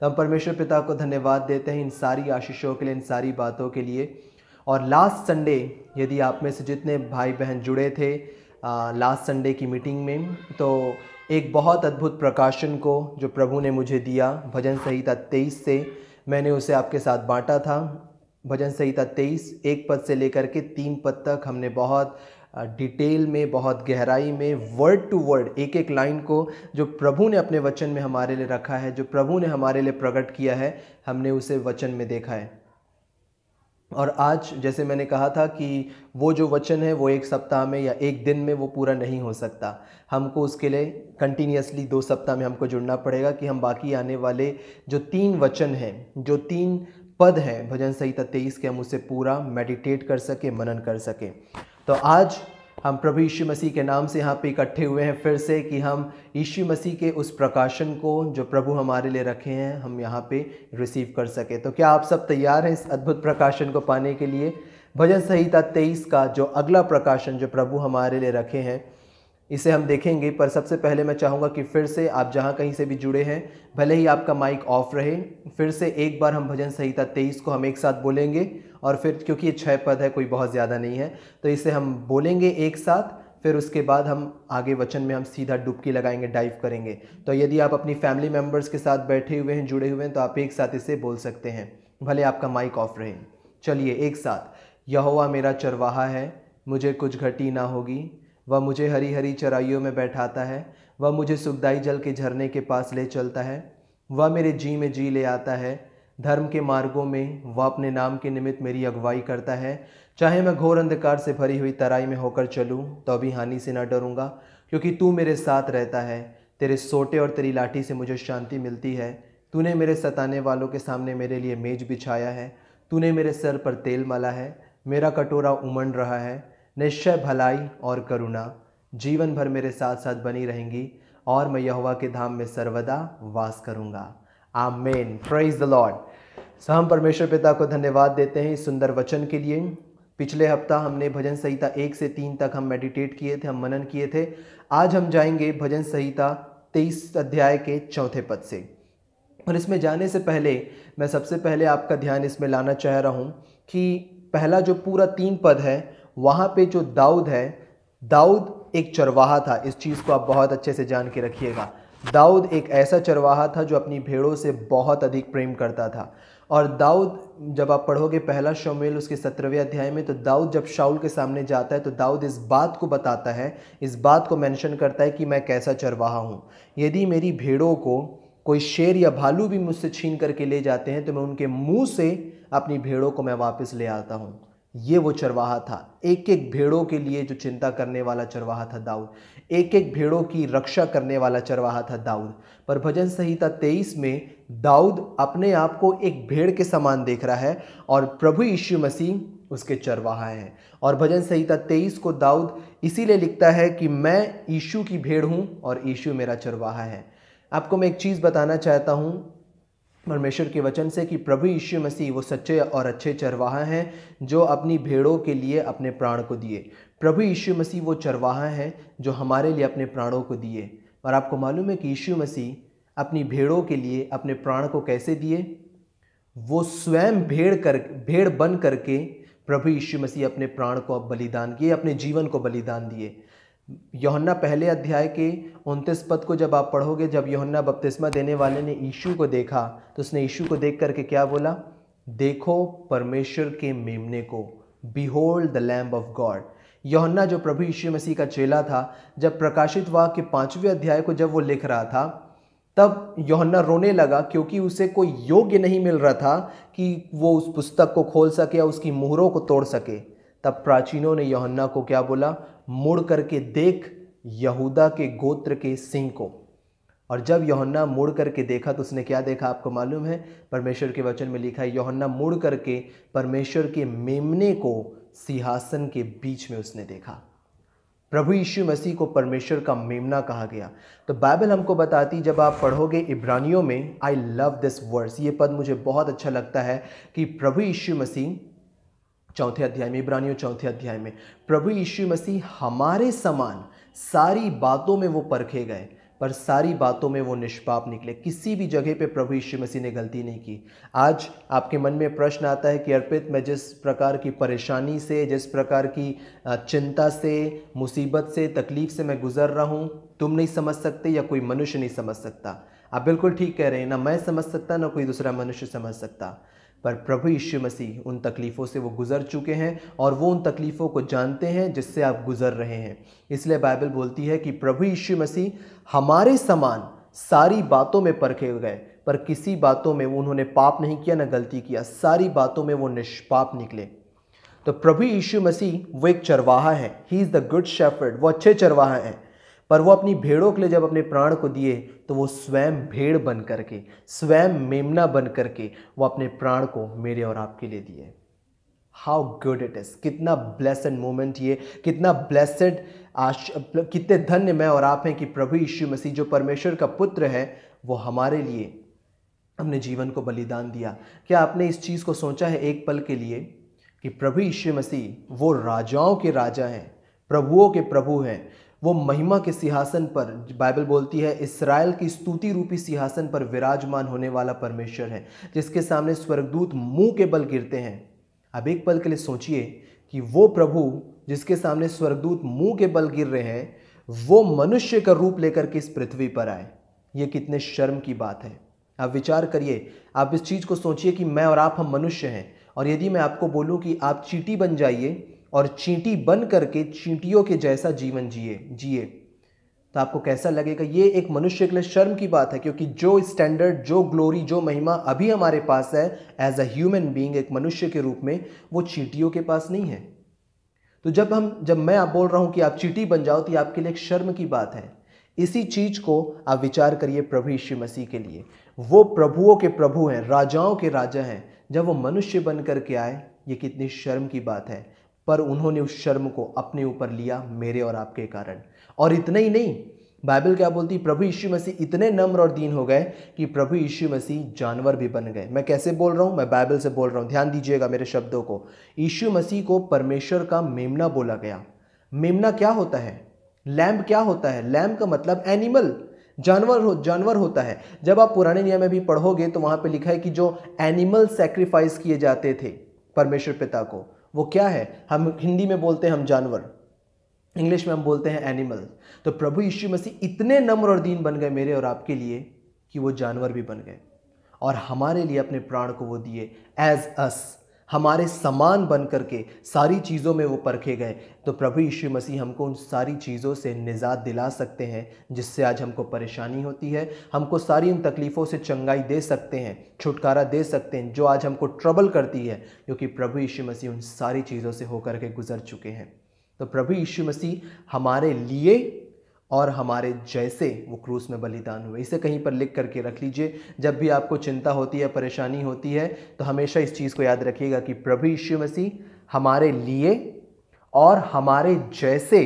तो हम परमेश्वर पिता को धन्यवाद देते हैं इन सारी आशीषों के लिए इन सारी बातों के लिए और लास्ट संडे यदि आप में से जितने भाई बहन जुड़े थे लास्ट संडे की मीटिंग में तो एक बहुत अद्भुत प्रकाशन को जो प्रभु ने मुझे दिया भजन संहिता तेईस से मैंने उसे आपके साथ बांटा था भजन संहिता तेईस एक पद से लेकर के तीन पद तक हमने बहुत डिटेल में बहुत गहराई में वर्ड टू वर्ड एक एक लाइन को जो प्रभु ने अपने वचन में हमारे लिए रखा है जो प्रभु ने हमारे लिए प्रकट किया है हमने उसे वचन में देखा है और आज जैसे मैंने कहा था कि वो जो वचन है वो एक सप्ताह में या एक दिन में वो पूरा नहीं हो सकता हमको उसके लिए कंटिन्यूसली दो सप्ताह में हमको जुड़ना पड़ेगा कि हम बाकी आने वाले जो तीन वचन हैं जो तीन पद हैं भजन संहिता तेईस के हम उसे पूरा मेडिटेट कर सकें मनन कर सकें तो आज हम प्रभु यीशु मसीह के नाम से यहाँ पे इकट्ठे हुए हैं फिर से कि हम यीशु मसीह के उस प्रकाशन को जो प्रभु हमारे लिए रखे हैं हम यहाँ पे रिसीव कर सकें तो क्या आप सब तैयार हैं इस अद्भुत प्रकाशन को पाने के लिए भजन संहिता तेईस का जो अगला प्रकाशन जो प्रभु हमारे लिए रखे हैं इसे हम देखेंगे पर सबसे पहले मैं चाहूँगा कि फिर से आप जहाँ कहीं से भी जुड़े हैं भले ही आपका माइक ऑफ रहे फिर से एक बार हम भजन संहिता तेईस को हम एक साथ बोलेंगे और फिर क्योंकि ये छः पद है कोई बहुत ज़्यादा नहीं है तो इसे हम बोलेंगे एक साथ फिर उसके बाद हम आगे वचन में हम सीधा डुबकी लगाएंगे डाइव करेंगे तो यदि आप अपनी फैमिली मेम्बर्स के साथ बैठे हुए हैं जुड़े हुए हैं तो आप एक साथ इसे बोल सकते हैं भले आपका माइक ऑफ रहे चलिए एक साथ यहोवा मेरा चरवाहा है मुझे कुछ घटी ना होगी वह मुझे हरी हरी चराइयों में बैठाता है वह मुझे सुखदाई जल के झरने के पास ले चलता है वह मेरे जी में जी ले आता है धर्म के मार्गों में वह अपने नाम के निमित्त मेरी अगुवाई करता है चाहे मैं घोर अंधकार से भरी हुई तराई में होकर चलूँ तो अभी हानि से न डरूंगा क्योंकि तू मेरे साथ रहता है तेरे सोटे और तेरी लाठी से मुझे शांति मिलती है तूने मेरे सताने वालों के सामने मेरे लिए मेज बिछाया है तूने मेरे सर पर तेल मला है मेरा कटोरा उमड़ रहा है निश्चय भलाई और करुणा जीवन भर मेरे साथ साथ बनी रहेंगी और मैं यहोवा के धाम में सर्वदा वास करूँगा amen praise the lord so हम परमेश्वर पिता को धन्यवाद देते हैं इस सुंदर वचन के लिए पिछले हफ्ता हमने भजन संहिता एक से तीन तक हम मेडिटेट किए थे हम मनन किए थे आज हम जाएंगे भजन संहिता तेईस अध्याय के चौथे पद से और इसमें जाने से पहले मैं सबसे पहले आपका ध्यान इसमें लाना चाह रहा हूँ कि पहला जो पूरा तीन पद है वहाँ पे जो दाऊद है दाऊद एक चरवाहा था इस चीज़ को आप बहुत अच्छे से जान के रखिएगा दाऊद एक ऐसा चरवाहा था जो अपनी भेड़ों से बहुत अधिक प्रेम करता था और दाऊद जब आप पढ़ोगे पहला शोमेल उसके सत्रहवें अध्याय में तो दाऊद जब शाउल के सामने जाता है तो दाऊद इस बात को बताता है इस बात को मेंशन करता है कि मैं कैसा चरवाहा हूँ यदि मेरी भेड़ों को कोई शेर या भालू भी मुझसे छीन करके ले जाते हैं तो मैं उनके मुंह से अपनी भेड़ों को मैं वापस ले आता हूँ ये वो चरवाहा था एक एक भेड़ों के लिए जो चिंता करने वाला चरवाहा था दाऊद एक एक भेड़ों की रक्षा करने वाला चरवाहा था दाऊद पर भजन संहिता तेईस में दाऊद अपने आप को एक भेड़ के समान देख रहा है और प्रभु यीशु मसीह उसके चरवाहा हैं और भजन संहिता तेईस को दाऊद इसीलिए लिखता है कि मैं यीशु की भेड़ हूँ और यीशु मेरा चरवाहा है आपको मैं एक चीज़ बताना चाहता हूँ परमेश्वर के वचन से कि प्रभु यीशु मसीह वो सच्चे और अच्छे चरवाहा हैं जो अपनी भेड़ों के लिए अपने प्राण को दिए प्रभु यीशु मसीह वो चरवाहा है जो हमारे लिए अपने प्राणों को दिए और आपको मालूम है कि यीशु मसीह अपनी भेड़ों के लिए अपने प्राण को कैसे दिए वो स्वयं भेड़ कर भेड़ बन करके प्रभु यीशु मसीह अपने प्राण को बलिदान किए अपने जीवन को बलिदान दिए योहन्ना पहले अध्याय के उनतीस पद को जब आप पढ़ोगे जब योहन्ना बपतिस्मा देने वाले ने यीशु को देखा तो उसने यीशु को देख करके क्या बोला देखो परमेश्वर के मेमने को behold the lamb of God Yohanna जो प्रभु यीशु मसीह का चेला था जब प्रकाशित वाक के पांचवें अध्याय को जब वो लिख रहा था तब योहन्ना रोने लगा क्योंकि उसे कोई योग्य नहीं मिल रहा था कि वो उस पुस्तक को खोल सके या उसकी मुहरों को तोड़ सके तब प्राचीनों ने योहन्ना को क्या बोला मुड़ करके देख यहूदा के गोत्र के सिंह को और जब योहन्ना मुड़ करके देखा तो उसने क्या देखा आपको मालूम है परमेश्वर के वचन में लिखा है योहन्ना मुड़ करके परमेश्वर के मेमने को सिंहासन के बीच में उसने देखा प्रभु यीशु मसीह को परमेश्वर का मेमना कहा गया तो बाइबल हमको बताती जब आप पढ़ोगे इब्रानियों में आई लव दिस वर्ड्स ये पद मुझे बहुत अच्छा लगता है कि प्रभु यीशु मसीह चौथे अध्याय में इब्रानियों चौथे अध्याय में प्रभु यीशु मसीह हमारे समान सारी बातों में वो परखे गए पर सारी बातों में वो निष्पाप निकले किसी भी जगह पे प्रभु यीशु मसीह ने गलती नहीं की आज आपके मन में प्रश्न आता है कि अर्पित मैं जिस प्रकार की परेशानी से जिस प्रकार की चिंता से मुसीबत से तकलीफ़ से मैं गुजर रहा हूँ तुम नहीं समझ सकते या कोई मनुष्य नहीं समझ सकता आप बिल्कुल ठीक कह रहे हैं ना मैं समझ सकता ना कोई दूसरा मनुष्य समझ सकता पर प्रभु यीशु मसीह उन तकलीफ़ों से वो गुज़र चुके हैं और वो उन तकलीफ़ों को जानते हैं जिससे आप गुज़र रहे हैं इसलिए बाइबल बोलती है कि प्रभु यीशु मसीह हमारे समान सारी बातों में परखे गए पर किसी बातों में उन्होंने पाप नहीं किया ना गलती किया सारी बातों में वो निष्पाप निकले तो प्रभु यीशु मसीह वो एक चरवाहा है he is the good shepherd वो अच्छे चरवाहा हैं पर वो अपनी भेड़ों के लिए जब अपने प्राण को दिए तो वो स्वयं भेड़ बन करके स्वयं मेमना बन करके वो अपने प्राण को मेरे और आपके लिए दिए हाउ गुड इट इज़ कितना ब्लेसड मोमेंट ये कितना ब्लेसड आश कितने धन्य मैं और आप हैं कि प्रभु यीशु मसीह जो परमेश्वर का पुत्र है वो हमारे लिए अपने जीवन को बलिदान दिया क्या आपने इस चीज़ को सोचा है एक पल के लिए कि प्रभु यीशु मसीह वो राजाओं के राजा हैं प्रभुओं के प्रभु हैं वो महिमा के सिंहासन पर बाइबल बोलती है इसराइल की स्तुति रूपी सिंहासन पर विराजमान होने वाला परमेश्वर है जिसके सामने स्वर्गदूत मुंह के बल गिरते हैं अब एक पल के लिए सोचिए कि वो प्रभु जिसके सामने स्वर्गदूत मुंह के बल गिर रहे हैं वो मनुष्य का रूप लेकर के इस पृथ्वी पर आए ये कितने शर्म की बात है आप विचार करिए आप इस चीज़ को सोचिए कि मैं और आप हम मनुष्य हैं और यदि मैं आपको बोलूँ कि आप चीटी बन जाइए और चींटी बन करके चींटियों के जैसा जीवन जिए जिए तो आपको कैसा लगेगा ये एक मनुष्य के लिए शर्म की बात है क्योंकि जो स्टैंडर्ड जो ग्लोरी जो महिमा अभी हमारे पास है एज अ ह्यूमन बीइंग एक मनुष्य के रूप में वो चींटियों के पास नहीं है तो जब हम जब मैं आप बोल रहा हूं कि आप चींटी बन जाओ तो ये आपके लिए एक शर्म की बात है इसी चीज को आप विचार करिए प्रभु यीशु मसीह के लिए वो प्रभुओं के प्रभु हैं राजाओं के राजा हैं जब वो मनुष्य बन करके आए ये कितनी शर्म की बात है पर उन्होंने उस शर्म को अपने ऊपर लिया मेरे और आपके कारण और इतना ही नहीं बाइबल क्या बोलती प्रभु यीशु मसीह इतने नम्र और दीन हो गए कि प्रभु यीशु मसीह जानवर भी बन गए मैं कैसे बोल रहा हूँ मैं बाइबल से बोल रहा हूँ ध्यान दीजिएगा मेरे शब्दों को यीशु मसीह को परमेश्वर का मेमना बोला गया मेमना क्या होता है लैम्ब क्या होता है लैम्ब का मतलब एनिमल जानवर हो जानवर होता है जब आप पुराने नियम में भी पढ़ोगे तो वहाँ पे लिखा है कि जो एनिमल सेक्रीफाइस किए जाते थे परमेश्वर पिता को वो क्या है हम हिंदी में बोलते हैं हम जानवर इंग्लिश में हम बोलते हैं एनिमल तो प्रभु यीशु मसीह इतने नम्र और दीन बन गए मेरे और आपके लिए कि वो जानवर भी बन गए और हमारे लिए अपने प्राण को वो दिए एज अस हमारे समान बन करके सारी चीज़ों में वो परखे गए तो प्रभु यीशु मसीह हमको उन सारी चीज़ों से निजात दिला सकते हैं जिससे आज हमको परेशानी होती है हमको सारी उन तकलीफ़ों से चंगाई दे सकते हैं छुटकारा दे सकते हैं जो आज हमको ट्रबल करती है क्योंकि प्रभु यीशु मसीह उन सारी चीज़ों से होकर के गुजर चुके हैं तो प्रभु यीशु मसीह हमारे लिए और हमारे जैसे वो क्रूस में बलिदान हुए इसे कहीं पर लिख करके रख लीजिए जब भी आपको चिंता होती है परेशानी होती है तो हमेशा इस चीज़ को याद रखिएगा कि प्रभु यीशु मसीह हमारे लिए और हमारे जैसे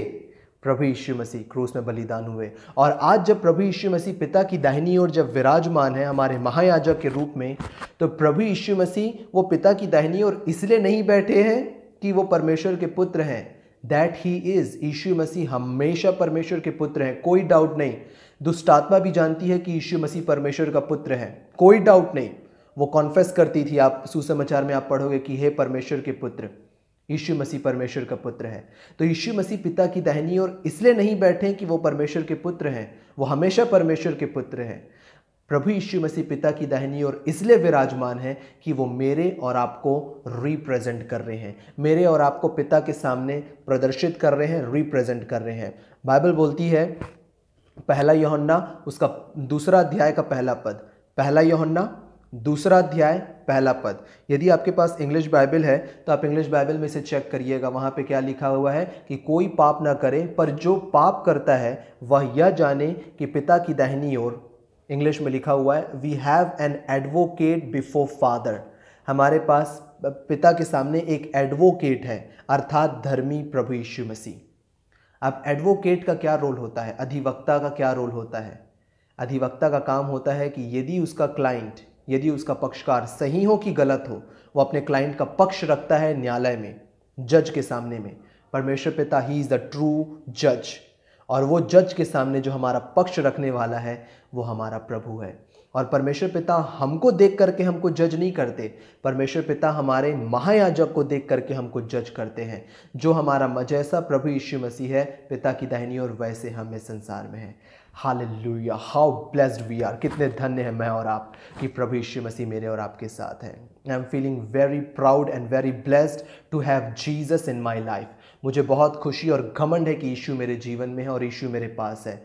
प्रभु यीशु मसीह क्रूस में बलिदान हुए और आज जब प्रभु यीशु मसीह पिता की दाहिनी ओर जब विराजमान है हमारे महायाजक के रूप में तो प्रभु यीशु मसीह वो पिता की दाहिनी ओर इसलिए नहीं बैठे हैं कि वो परमेश्वर के पुत्र हैं दैट ही इज़ यीशु मसीह हमेशा परमेश्वर के पुत्र हैं कोई डाउट नहीं दुष्टात्मा भी जानती है कि यीशु मसीह परमेश्वर का पुत्र है कोई डाउट नहीं वो कॉन्फेस करती थी आप सुसमाचार में आप पढ़ोगे कि हे परमेश्वर के पुत्र यीशु मसीह परमेश्वर का पुत्र है तो यीशु मसीह पिता की दहनी और इसलिए नहीं बैठे कि वो परमेश्वर के पुत्र हैं वो हमेशा परमेश्वर के पुत्र हैं प्रभु यीशु मसीह पिता की दाहिनी और इसलिए विराजमान है कि वो मेरे और आपको रिप्रेजेंट कर रहे हैं मेरे और आपको पिता के सामने प्रदर्शित कर रहे हैं रिप्रेजेंट कर रहे हैं बाइबल बोलती है पहला योहन्ना उसका दूसरा अध्याय का पहला पद पहला योहन्ना दूसरा अध्याय पहला पद यदि आपके पास इंग्लिश बाइबल है तो आप इंग्लिश बाइबल में से चेक करिएगा वहाँ पे क्या लिखा हुआ है कि कोई पाप ना करे पर जो पाप करता है वह यह जाने कि पिता की दाहिनी ओर इंग्लिश में लिखा हुआ है we have an advocate before father हमारे पास पिता के सामने एक एडवोकेट है अर्थात धर्मी प्रभु यीशु मसीह अब एडवोकेट का क्या रोल होता है अधिवक्ता का क्या रोल होता है अधिवक्ता का काम होता है कि यदि उसका क्लाइंट यदि उसका पक्षकार सही हो कि गलत हो वो अपने क्लाइंट का पक्ष रखता है न्यायालय में जज के सामने में परमेश्वर पिता ही इज़ द ट्रू जज और वो जज के सामने जो हमारा पक्ष रखने वाला है वो हमारा प्रभु है और परमेश्वर पिता हमको देख करके हमको जज नहीं करते परमेश्वर पिता हमारे महायाजक को देख करके हमको जज करते हैं जो हमारा जैसा प्रभु यीशु मसीह है पिता की दाहिनी और वैसे हम इस संसार में हैं hallelujah how blessed we are कितने धन्य हैं मैं और आप कि प्रभु यीशु मसीह मेरे और आपके साथ हैं I am feeling very proud and very blessed to have Jesus in my life मुझे बहुत खुशी और घमंड है कि यीशु मेरे जीवन में है और यीशु मेरे पास है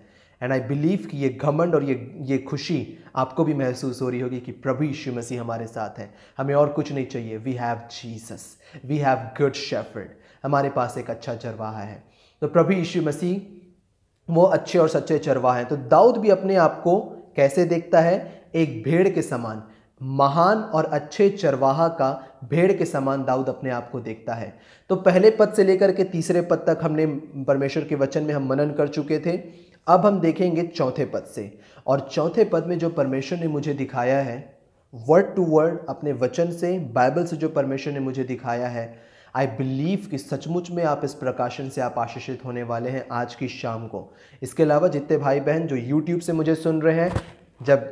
एंड आई बिलीव कि ये घमंड और ये ये खुशी आपको भी महसूस हो रही होगी कि प्रभु यीशु मसीह हमारे साथ हैं हमें और कुछ नहीं चाहिए we have Jesus we have good shepherd हमारे पास एक अच्छा चरवाहा है तो प्रभु यीशु मसीह वो अच्छे और सच्चे चरवाहा हैं तो दाऊद भी अपने आप को कैसे देखता है एक भेड़ के समान महान और अच्छे चरवाहा का भेड़ के समान दाऊद अपने आप को देखता है तो पहले पद से लेकर के तीसरे पद तक हमने परमेश्वर के वचन में हम मनन कर चुके थे अब हम देखेंगे चौथे पद से और चौथे पद में जो परमेश्वर ने मुझे दिखाया है वर्ड टू वर्ड अपने वचन से बाइबल से जो परमेश्वर ने मुझे दिखाया है आई बिलीव कि सचमुच में आप इस प्रकाशन से आप आशीषित होने वाले हैं आज की शाम को इसके अलावा जितने भाई बहन जो यूट्यूब से मुझे सुन रहे हैं जब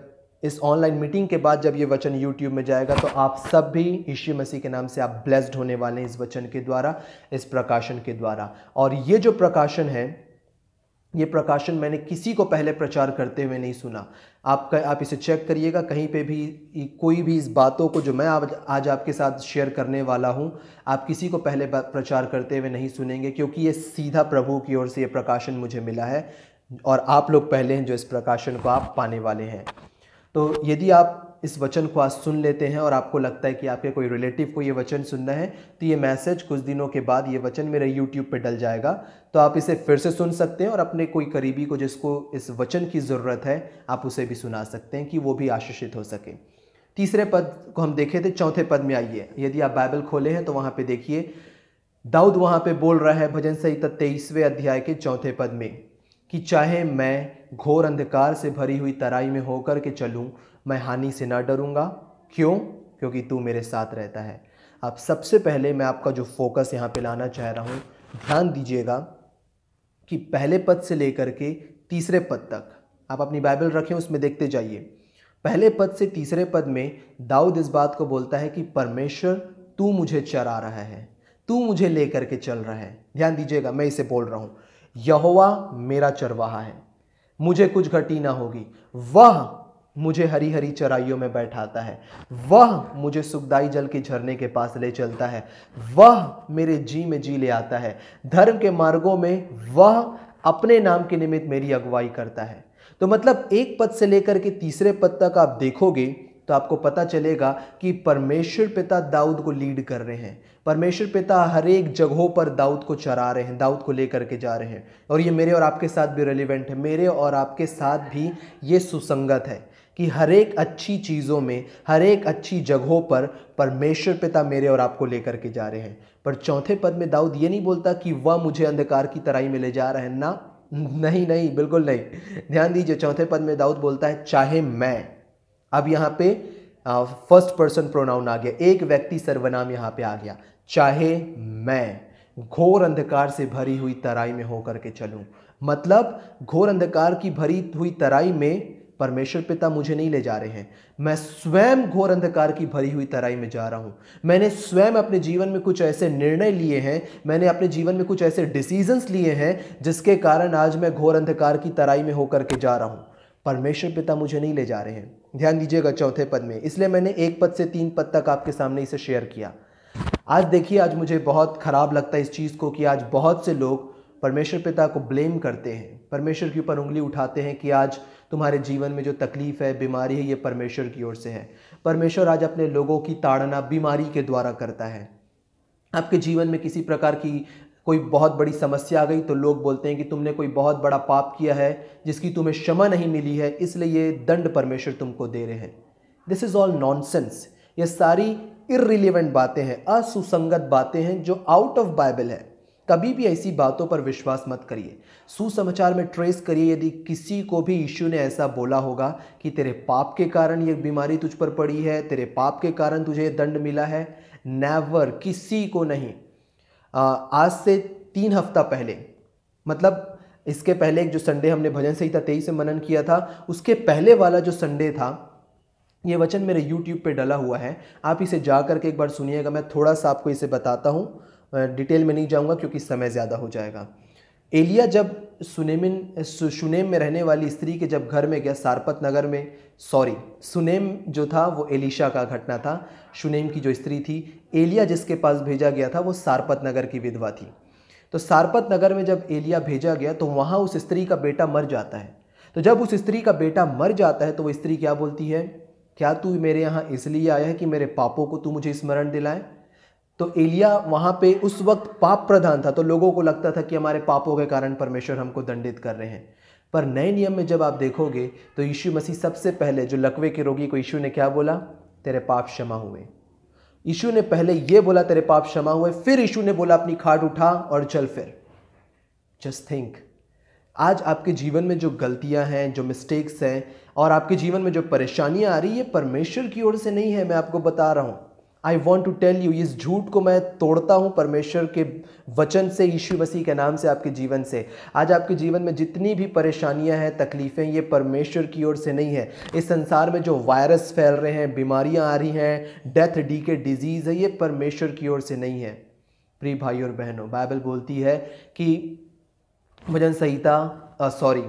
इस ऑनलाइन मीटिंग के बाद जब ये वचन यूट्यूब में जाएगा तो आप सब भी ईशु मसीह के नाम से आप ब्लेस्ड होने वाले हैं इस वचन के द्वारा इस प्रकाशन के द्वारा और ये जो प्रकाशन है ये प्रकाशन मैंने किसी को पहले प्रचार करते हुए नहीं सुना आप कर, आप इसे चेक करिएगा कहीं पे भी कोई भी इस बातों को जो मैं आज आज आपके साथ शेयर करने वाला हूँ आप किसी को पहले प्रचार करते हुए नहीं सुनेंगे क्योंकि ये सीधा प्रभु की ओर से ये प्रकाशन मुझे मिला है और आप लोग पहले हैं जो इस प्रकाशन को आप पाने वाले हैं तो यदि आप इस वचन को आज सुन लेते हैं और आपको लगता है कि आपके कोई रिलेटिव को ये वचन सुनना है तो ये मैसेज कुछ दिनों के बाद ये वचन मेरे यूट्यूब पर डल जाएगा तो आप इसे फिर से सुन सकते हैं और अपने कोई करीबी को जिसको इस वचन की ज़रूरत है आप उसे भी सुना सकते हैं कि वो भी आशीषित हो सके तीसरे पद को हम देखे थे चौथे पद में आइए यदि आप बाइबल खोले हैं तो वहाँ पर देखिए दाऊद वहाँ पे बोल रहा है भजन संहिता तेईसवें अध्याय के चौथे पद में कि चाहे मैं घोर अंधकार से भरी हुई तराई में होकर के चलूँ मैं हानि से ना डरूंगा क्यों क्योंकि तू मेरे साथ रहता है आप सबसे पहले मैं आपका जो फोकस यहाँ पे लाना चाह रहा हूँ ध्यान दीजिएगा कि पहले पद से लेकर के तीसरे पद तक आप अपनी बाइबल रखें उसमें देखते जाइए पहले पद से तीसरे पद में दाऊद इस बात को बोलता है कि परमेश्वर तू मुझे चरा रहा है तू मुझे लेकर के चल रहा है ध्यान दीजिएगा मैं इसे बोल रहा हूँ यहोवा मेरा चरवाहा है मुझे कुछ घटी ना होगी वह मुझे हरी हरी चराइयों में बैठाता है वह मुझे सुखदाई जल के झरने के पास ले चलता है वह मेरे जी में जी ले आता है धर्म के मार्गों में वह अपने नाम के निमित्त मेरी अगुवाई करता है तो मतलब एक पद से लेकर के तीसरे पद तक आप देखोगे तो आपको पता चलेगा कि परमेश्वर पिता दाऊद को लीड कर रहे हैं परमेश्वर पिता हर एक जगहों पर दाऊद को चरा रहे हैं दाऊद को लेकर के जा रहे हैं और ये मेरे और आपके साथ भी रेलिवेंट है मेरे और आपके साथ भी ये सुसंगत है कि हर एक अच्छी चीज़ों में हर एक अच्छी जगहों पर परमेश्वर पिता मेरे और आपको लेकर के जा रहे हैं पर चौथे पद में दाऊद ये नहीं बोलता कि वह मुझे अंधकार की तराई में ले जा रहा है ना नहीं नहीं बिल्कुल नहीं ध्यान दीजिए चौथे पद में दाऊद बोलता है चाहे मैं अब यहाँ पे फर्स्ट पर्सन प्रोनाउन आ गया एक व्यक्ति सर्वनाम यहाँ पे आ गया चाहे मैं घोर अंधकार से भरी हुई तराई में होकर के चलूँ मतलब घोर अंधकार की भरी हुई तराई में परमेश्वर पिता मुझे नहीं ले जा रहे हैं मैं स्वयं घोर अंधकार की भरी हुई तराई में जा रहा हूँ मैंने स्वयं अपने जीवन में कुछ ऐसे निर्णय लिए हैं मैंने अपने जीवन में कुछ ऐसे डिसीजंस लिए हैं जिसके कारण आज मैं घोर अंधकार की तराई में होकर के जा रहा हूँ परमेश्वर पिता मुझे नहीं ले जा रहे हैं ध्यान दीजिएगा चौथे पद में इसलिए मैंने एक पद से तीन पद तक आपके सामने इसे शेयर किया आज देखिए आज मुझे बहुत ख़राब लगता है इस चीज़ को कि आज बहुत से लोग परमेश्वर पिता को ब्लेम करते हैं परमेश्वर के ऊपर उंगली उठाते हैं कि आज तुम्हारे जीवन में जो तकलीफ़ है बीमारी है ये परमेश्वर की ओर से है परमेश्वर आज अपने लोगों की ताड़ना बीमारी के द्वारा करता है आपके जीवन में किसी प्रकार की कोई बहुत बड़ी समस्या आ गई तो लोग बोलते हैं कि तुमने कोई बहुत बड़ा पाप किया है जिसकी तुम्हें क्षमा नहीं मिली है इसलिए ये दंड परमेश्वर तुमको दे रहे हैं दिस इज़ ऑल नॉन ये सारी इरिलीवेंट बातें हैं असुसंगत बातें हैं जो आउट ऑफ बाइबल है कभी भी ऐसी बातों पर विश्वास मत करिए सुसमाचार में ट्रेस करिए यदि किसी को भी यीशु ने ऐसा बोला होगा कि तेरे पाप के कारण ये बीमारी तुझ पर पड़ी है तेरे पाप के कारण तुझे दंड मिला है नेवर किसी को नहीं आज से तीन हफ्ता पहले मतलब इसके पहले एक जो संडे हमने भजन संहिता तेईस से मनन किया था उसके पहले वाला जो संडे था ये वचन मेरे यूट्यूब पे डला हुआ है आप इसे जा करके एक बार सुनिएगा मैं थोड़ा सा आपको इसे बताता हूँ डिटेल में नहीं जाऊँगा क्योंकि समय ज़्यादा हो जाएगा एलिया जब सुनेमिन सुनेम में रहने वाली स्त्री के जब घर में गया सारपत नगर में सॉरी सुनेम जो था वो एलिशा का घटना था सुनेम की जो स्त्री थी एलिया जिसके पास भेजा गया था वो सारपत नगर की विधवा थी तो सारपत नगर में जब एलिया भेजा गया तो वहाँ उस स्त्री का बेटा मर जाता है तो जब उस स्त्री का बेटा मर जाता है तो वो स्त्री क्या बोलती है क्या तू मेरे यहाँ इसलिए आया है कि मेरे पापों को तू मुझे स्मरण दिलाए तो एलिया वहाँ पे उस वक्त पाप प्रधान था तो लोगों को लगता था कि हमारे पापों के कारण परमेश्वर हमको दंडित कर रहे हैं पर नए नियम में जब आप देखोगे तो यीशु मसीह सबसे पहले जो लकवे के रोगी को यीशु ने क्या बोला तेरे पाप क्षमा हुए यीशु ने पहले ये बोला तेरे पाप क्षमा हुए फिर यीशु ने बोला अपनी खाट उठा और चल फिर जस्ट थिंक आज आपके जीवन में जो गलतियां हैं जो मिस्टेक्स हैं और आपके जीवन में जो परेशानियां आ रही है परमेश्वर की ओर से नहीं है मैं आपको बता रहा हूं I want to tell you इस झूठ को मैं तोड़ता हूँ परमेश्वर के वचन से यीशु मसीह के नाम से आपके जीवन से आज आपके जीवन में जितनी भी परेशानियाँ हैं तकलीफ़ें ये परमेश्वर की ओर से नहीं है इस संसार में जो वायरस फैल रहे हैं बीमारियाँ आ रही हैं डेथ डी के डिजीज़ है ये परमेश्वर की ओर से नहीं है प्रिय भाई और बहनों बाइबल बोलती है कि भजन संहिता सॉरी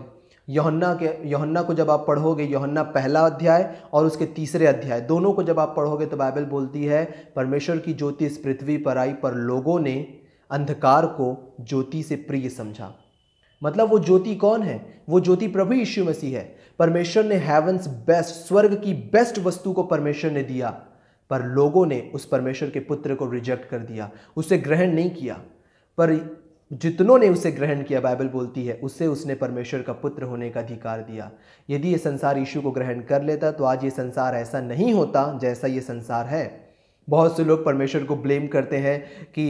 योहन्ना के योहन्ना को जब आप पढ़ोगे यौहन्ना पहला अध्याय और उसके तीसरे अध्याय दोनों को जब आप पढ़ोगे तो बाइबल बोलती है परमेश्वर की ज्योति इस पृथ्वी पर आई पर लोगों ने अंधकार को ज्योति से प्रिय समझा मतलब वो ज्योति कौन है वो ज्योति प्रभु यीशु मसीह है परमेश्वर ने हेवंस बेस्ट स्वर्ग की बेस्ट वस्तु को परमेश्वर ने दिया पर लोगों ने उस परमेश्वर के पुत्र को रिजेक्ट कर दिया उसे ग्रहण नहीं किया पर जितनों ने उसे ग्रहण किया बाइबल बोलती है उसे उसने परमेश्वर का पुत्र होने का अधिकार दिया यदि ये संसार यीशु को ग्रहण कर लेता तो आज ये संसार ऐसा नहीं होता जैसा ये संसार है बहुत से लोग परमेश्वर को ब्लेम करते हैं कि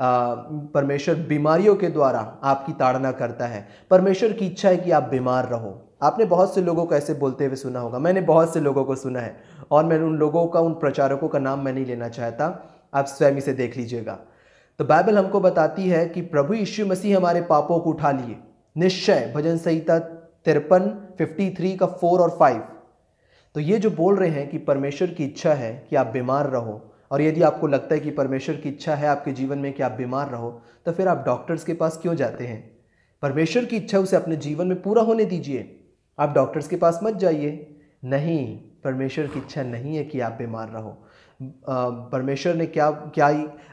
परमेश्वर बीमारियों के द्वारा आपकी ताड़ना करता है परमेश्वर की इच्छा है कि आप बीमार रहो आपने बहुत से लोगों को ऐसे बोलते हुए सुना होगा मैंने बहुत से लोगों को सुना है और मैं उन लोगों का उन प्रचारकों का नाम मैं नहीं लेना चाहता आप स्वयं इसे देख लीजिएगा तो बाइबल हमको बताती है कि प्रभु यीशु मसीह हमारे पापों को उठा लिए निश्चय भजन संहिता तिरपन फिफ्टी थ्री का फोर और फाइव तो ये जो बोल रहे हैं कि परमेश्वर की इच्छा है कि आप बीमार रहो और यदि आपको लगता है कि परमेश्वर की इच्छा है आपके जीवन में कि आप बीमार रहो तो फिर आप डॉक्टर्स के पास क्यों जाते हैं परमेश्वर की इच्छा उसे अपने जीवन में पूरा होने दीजिए आप डॉक्टर्स के पास मत जाइए नहीं परमेश्वर की इच्छा नहीं है कि आप बीमार रहो परमेश्वर ने क्या क्या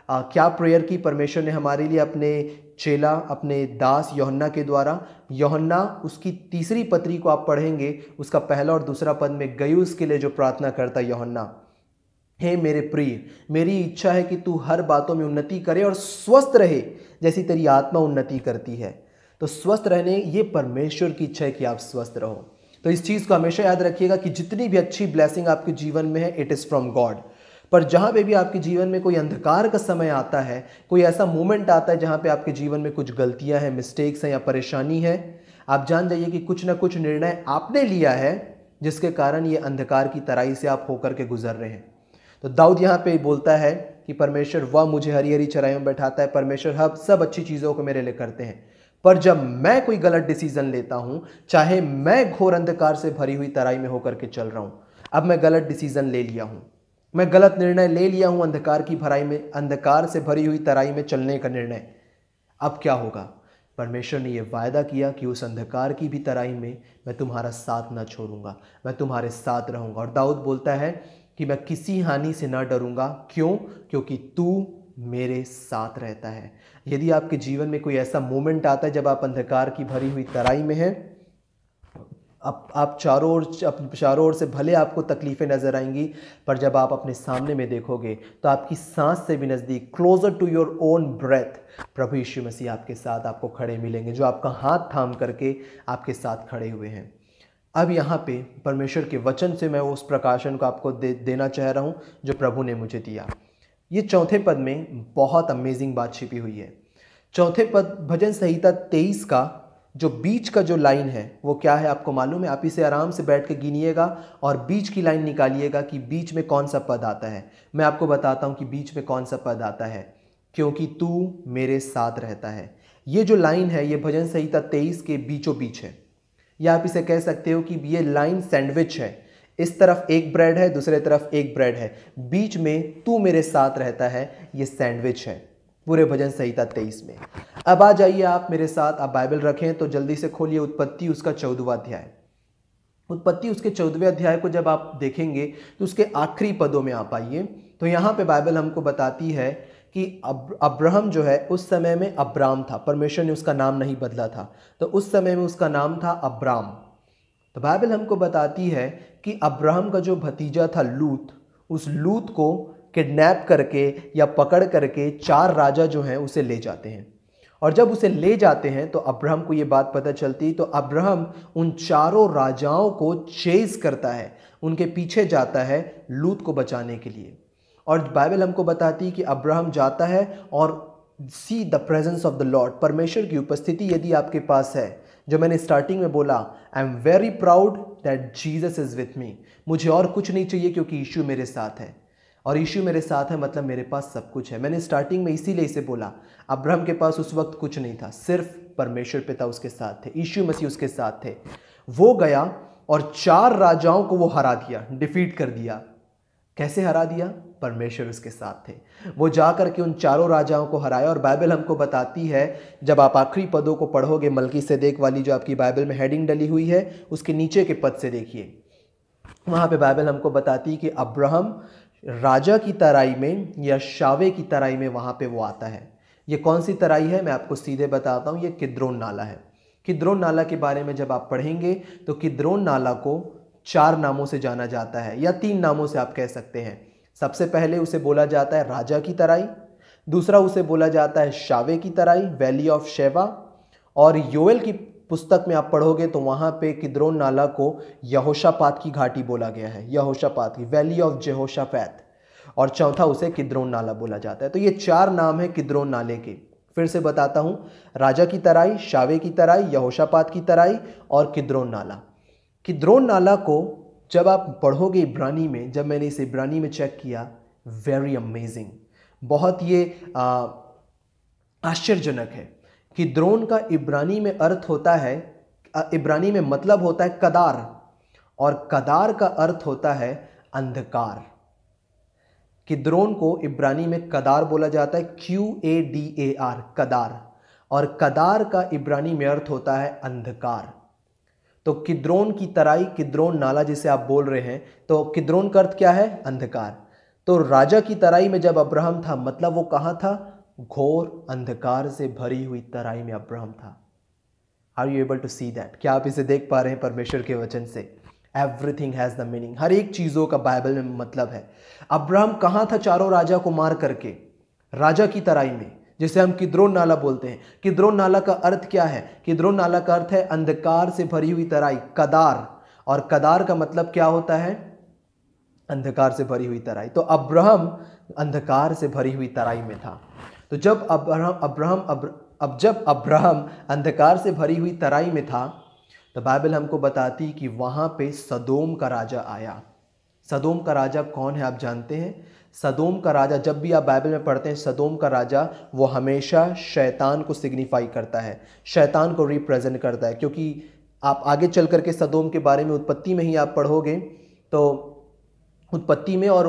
आ, क्या प्रेयर की परमेश्वर ने हमारे लिए अपने चेला अपने दास योहन्ना के द्वारा योहन्ना उसकी तीसरी पत्री को आप पढ़ेंगे उसका पहला और दूसरा पद में गयु उसके लिए जो प्रार्थना करता योहन्ना हे मेरे प्रिय मेरी इच्छा है कि तू हर बातों में उन्नति करे और स्वस्थ रहे जैसी तेरी आत्मा उन्नति करती है तो स्वस्थ रहने ये परमेश्वर की इच्छा है कि आप स्वस्थ रहो तो इस चीज़ को हमेशा याद रखिएगा कि जितनी भी अच्छी ब्लैसिंग आपके जीवन में है इट इज़ फ्रॉम गॉड पर जहाँ पे भी आपके जीवन में कोई अंधकार का समय आता है कोई ऐसा मोमेंट आता है जहाँ पे आपके जीवन में कुछ गलतियाँ हैं मिस्टेक्स हैं या परेशानी है आप जान जाइए कि कुछ ना कुछ निर्णय आपने लिया है जिसके कारण ये अंधकार की तराई से आप होकर के गुजर रहे हैं तो दाऊद यहाँ पे बोलता है कि परमेश्वर वह मुझे हरी हरी चराइयों में बैठाता है परमेश्वर हब सब अच्छी चीज़ों को मेरे लिए करते हैं पर जब मैं कोई गलत डिसीजन लेता हूँ चाहे मैं घोर अंधकार से भरी हुई तराई में होकर के चल रहा हूँ अब मैं गलत डिसीजन ले लिया हूँ मैं गलत निर्णय ले लिया हूँ अंधकार की भराई में अंधकार से भरी हुई तराई में चलने का निर्णय अब क्या होगा परमेश्वर ने यह वायदा किया कि उस अंधकार की भी तराई में मैं तुम्हारा साथ ना छोड़ूंगा मैं तुम्हारे साथ रहूंगा और दाऊद बोलता है कि मैं किसी हानि से ना डरूंगा क्यों क्योंकि तू मेरे साथ रहता है यदि आपके जीवन में कोई ऐसा मोमेंट आता है जब आप अंधकार की भरी हुई तराई में हैं आप आप चारों ओर चारों ओर से भले आपको तकलीफ़ें नज़र आएंगी पर जब आप अपने सामने में देखोगे तो आपकी सांस से भी नज़दीक closer to your own breath प्रभु यीशु मसीह आपके साथ आपको खड़े मिलेंगे जो आपका हाथ थाम करके आपके साथ खड़े हुए हैं अब यहाँ पे परमेश्वर के वचन से मैं उस प्रकाशन को आपको दे, देना चाह रहा हूँ जो प्रभु ने मुझे दिया ये चौथे पद में बहुत अमेजिंग बात छिपी हुई है चौथे पद भजन संहिता तेईस का जो बीच का जो लाइन है वो क्या है आपको मालूम है आप इसे आराम से बैठ के गिनिएगा और बीच की लाइन निकालिएगा कि बीच में कौन सा पद आता है मैं आपको बताता हूँ कि बीच में कौन सा पद आता है क्योंकि तू मेरे साथ रहता है ये जो लाइन है ये भजन संहिता तेईस के बीचों बीच है या आप इसे कह सकते हो कि ये लाइन सैंडविच है इस तरफ एक ब्रेड है दूसरे तरफ एक ब्रेड है बीच में तू मेरे साथ रहता है ये सैंडविच है पूरे भजन संहिता तेईस में अब आ जाइए आप मेरे साथ आप बाइबल रखें तो जल्दी से खोलिए उत्पत्ति उसका चौदवा अध्याय उत्पत्ति उसके चौदहवें अध्याय को जब आप देखेंगे तो उसके आखिरी पदों में आप आइए तो यहाँ पे बाइबल हमको बताती है कि अब अब्राहम जो है उस समय में अब्राम था परमेश्वर ने उसका नाम नहीं बदला था तो उस समय में उसका नाम था अब्राम तो बाइबल हमको बताती है कि अब्राहम का जो भतीजा था लूत उस लूत को किडनैप करके या पकड़ करके चार राजा जो हैं उसे ले जाते हैं और जब उसे ले जाते हैं तो अब्राहम को ये बात पता चलती तो अब्राहम उन चारों राजाओं को चेज करता है उनके पीछे जाता है लूत को बचाने के लिए और बाइबल हमको बताती है कि अब्राहम जाता है और see the presence of the lord परमेश्वर की उपस्थिति यदि आपके पास है जो मैंने स्टार्टिंग में बोला I am very proud that Jesus is with me मुझे और कुछ नहीं चाहिए क्योंकि ईशू मेरे साथ है और यीशु मेरे साथ है मतलब मेरे पास सब कुछ है मैंने स्टार्टिंग में इसीलिए इसे बोला अब्राहम के पास उस वक्त कुछ नहीं था सिर्फ परमेश्वर पिता उसके साथ थे यीशु मसीह उसके साथ थे वो गया और चार राजाओं को वो हरा दिया डिफीट कर दिया कैसे हरा दिया परमेश्वर उसके साथ थे वो जा करके उन चारों राजाओं को हराया और बाइबल हमको बताती है जब आप आखिरी पदों को पढ़ोगे मलकी से देख वाली जो आपकी बाइबल में हेडिंग डली हुई है उसके नीचे के पद से देखिए वहाँ पे बाइबल हमको बताती है कि अब्राहम राजा की तराई में या शावे की तराई में वहाँ पे वो आता है ये कौन सी तराई है मैं आपको सीधे बताता हूँ ये किद्रोन नाला है किद्रोन नाला के बारे में जब आप पढ़ेंगे तो किद्रोन नाला को चार नामों से जाना जाता है या तीन नामों से आप कह सकते हैं सबसे पहले उसे बोला जाता है राजा की तराई दूसरा उसे बोला जाता है शावे की तराई वैली ऑफ शेवा और योएल की पुस्तक में आप पढ़ोगे तो वहाँ पे किद्रोन नाला को यहोशापात की घाटी बोला गया है यहोशापात की वैली ऑफ जेहोशाफैत और चौथा उसे किद्रोन नाला बोला जाता है तो ये चार नाम है किद्रोन नाले के फिर से बताता हूँ राजा की तराई शावे की तराई यहोशापात की तराई और किद्रोन नाला किद्रोन नाला को जब आप पढ़ोगे इब्रानी में जब मैंने इसे इब्रानी में चेक किया वेरी अमेजिंग बहुत ये आश्चर्यजनक है कि द्रोण का इब्रानी में अर्थ होता है इब्रानी में मतलब होता है कदार और कदार का अर्थ होता है अंधकार कि द्रोण को इब्रानी में कदार बोला जाता है Q A D A R कदार और कदार का इब्रानी में अर्थ होता है अंधकार तो किद्रोन की तराई किद्रोन नाला जिसे आप बोल रहे हैं तो किद्रोन का अर्थ क्या है अंधकार तो राजा की तराई में जब अब्राहम था मतलब वो कहाँ था घोर अंधकार से भरी हुई तराई में अब्राहम था are you able to see that क्या आप इसे देख पा रहे हैं परमेश्वर के वचन से एवरीथिंग हैज़ द मीनिंग हर एक चीज़ों का बाइबल में मतलब है अब्राहम कहाँ था चारों राजा को मार करके राजा की तराई में जिसे हम किद्रोन नाला बोलते हैं किद्रोन नाला का अर्थ क्या है किद्रोन नाला का अर्थ है अंधकार से भरी हुई तराई कदार और कदार का मतलब क्या होता है अंधकार से भरी हुई तराई तो अब्राहम अंधकार से भरी हुई तराई में था तो जब अब्राहम अब्राहम अब जब अब्राहम अंधकार से भरी हुई तराई में था तो बाइबल हमको बताती कि वहाँ पे सदोम का राजा आया सदोम का राजा कौन है आप जानते हैं सदोम का राजा जब भी आप बाइबल में पढ़ते हैं सदोम का राजा वो हमेशा शैतान को सिग्निफाई करता है शैतान को रिप्रेजेंट करता है क्योंकि आप आगे चल करके सदोम के बारे में उत्पत्ति में ही आप पढ़ोगे तो उत्पत्ति में और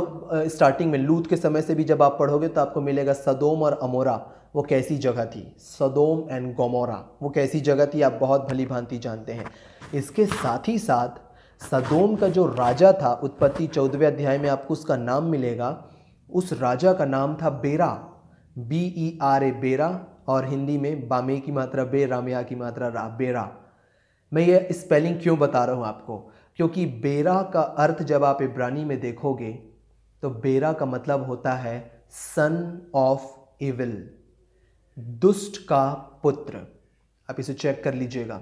स्टार्टिंग में लूत के समय से भी जब आप पढ़ोगे तो आपको मिलेगा सदोम और अमोरा वो कैसी जगह थी सदोम एंड गोमोरा वो कैसी जगह थी आप बहुत भली भांति जानते हैं इसके साथ ही साथ सदोम का जो राजा था उत्पत्ति चौदहवें अध्याय में आपको उसका नाम मिलेगा उस राजा का नाम था बेरा बी ई आर ए बेरा और हिंदी में बामे की मात्रा बे रामया की मात्रा रा बेरा मैं ये स्पेलिंग क्यों बता रहा हूँ आपको क्योंकि बेरा का अर्थ जब आप इब्रानी में देखोगे तो बेरा का मतलब होता है सन ऑफ इविल दुष्ट का पुत्र आप इसे चेक कर लीजिएगा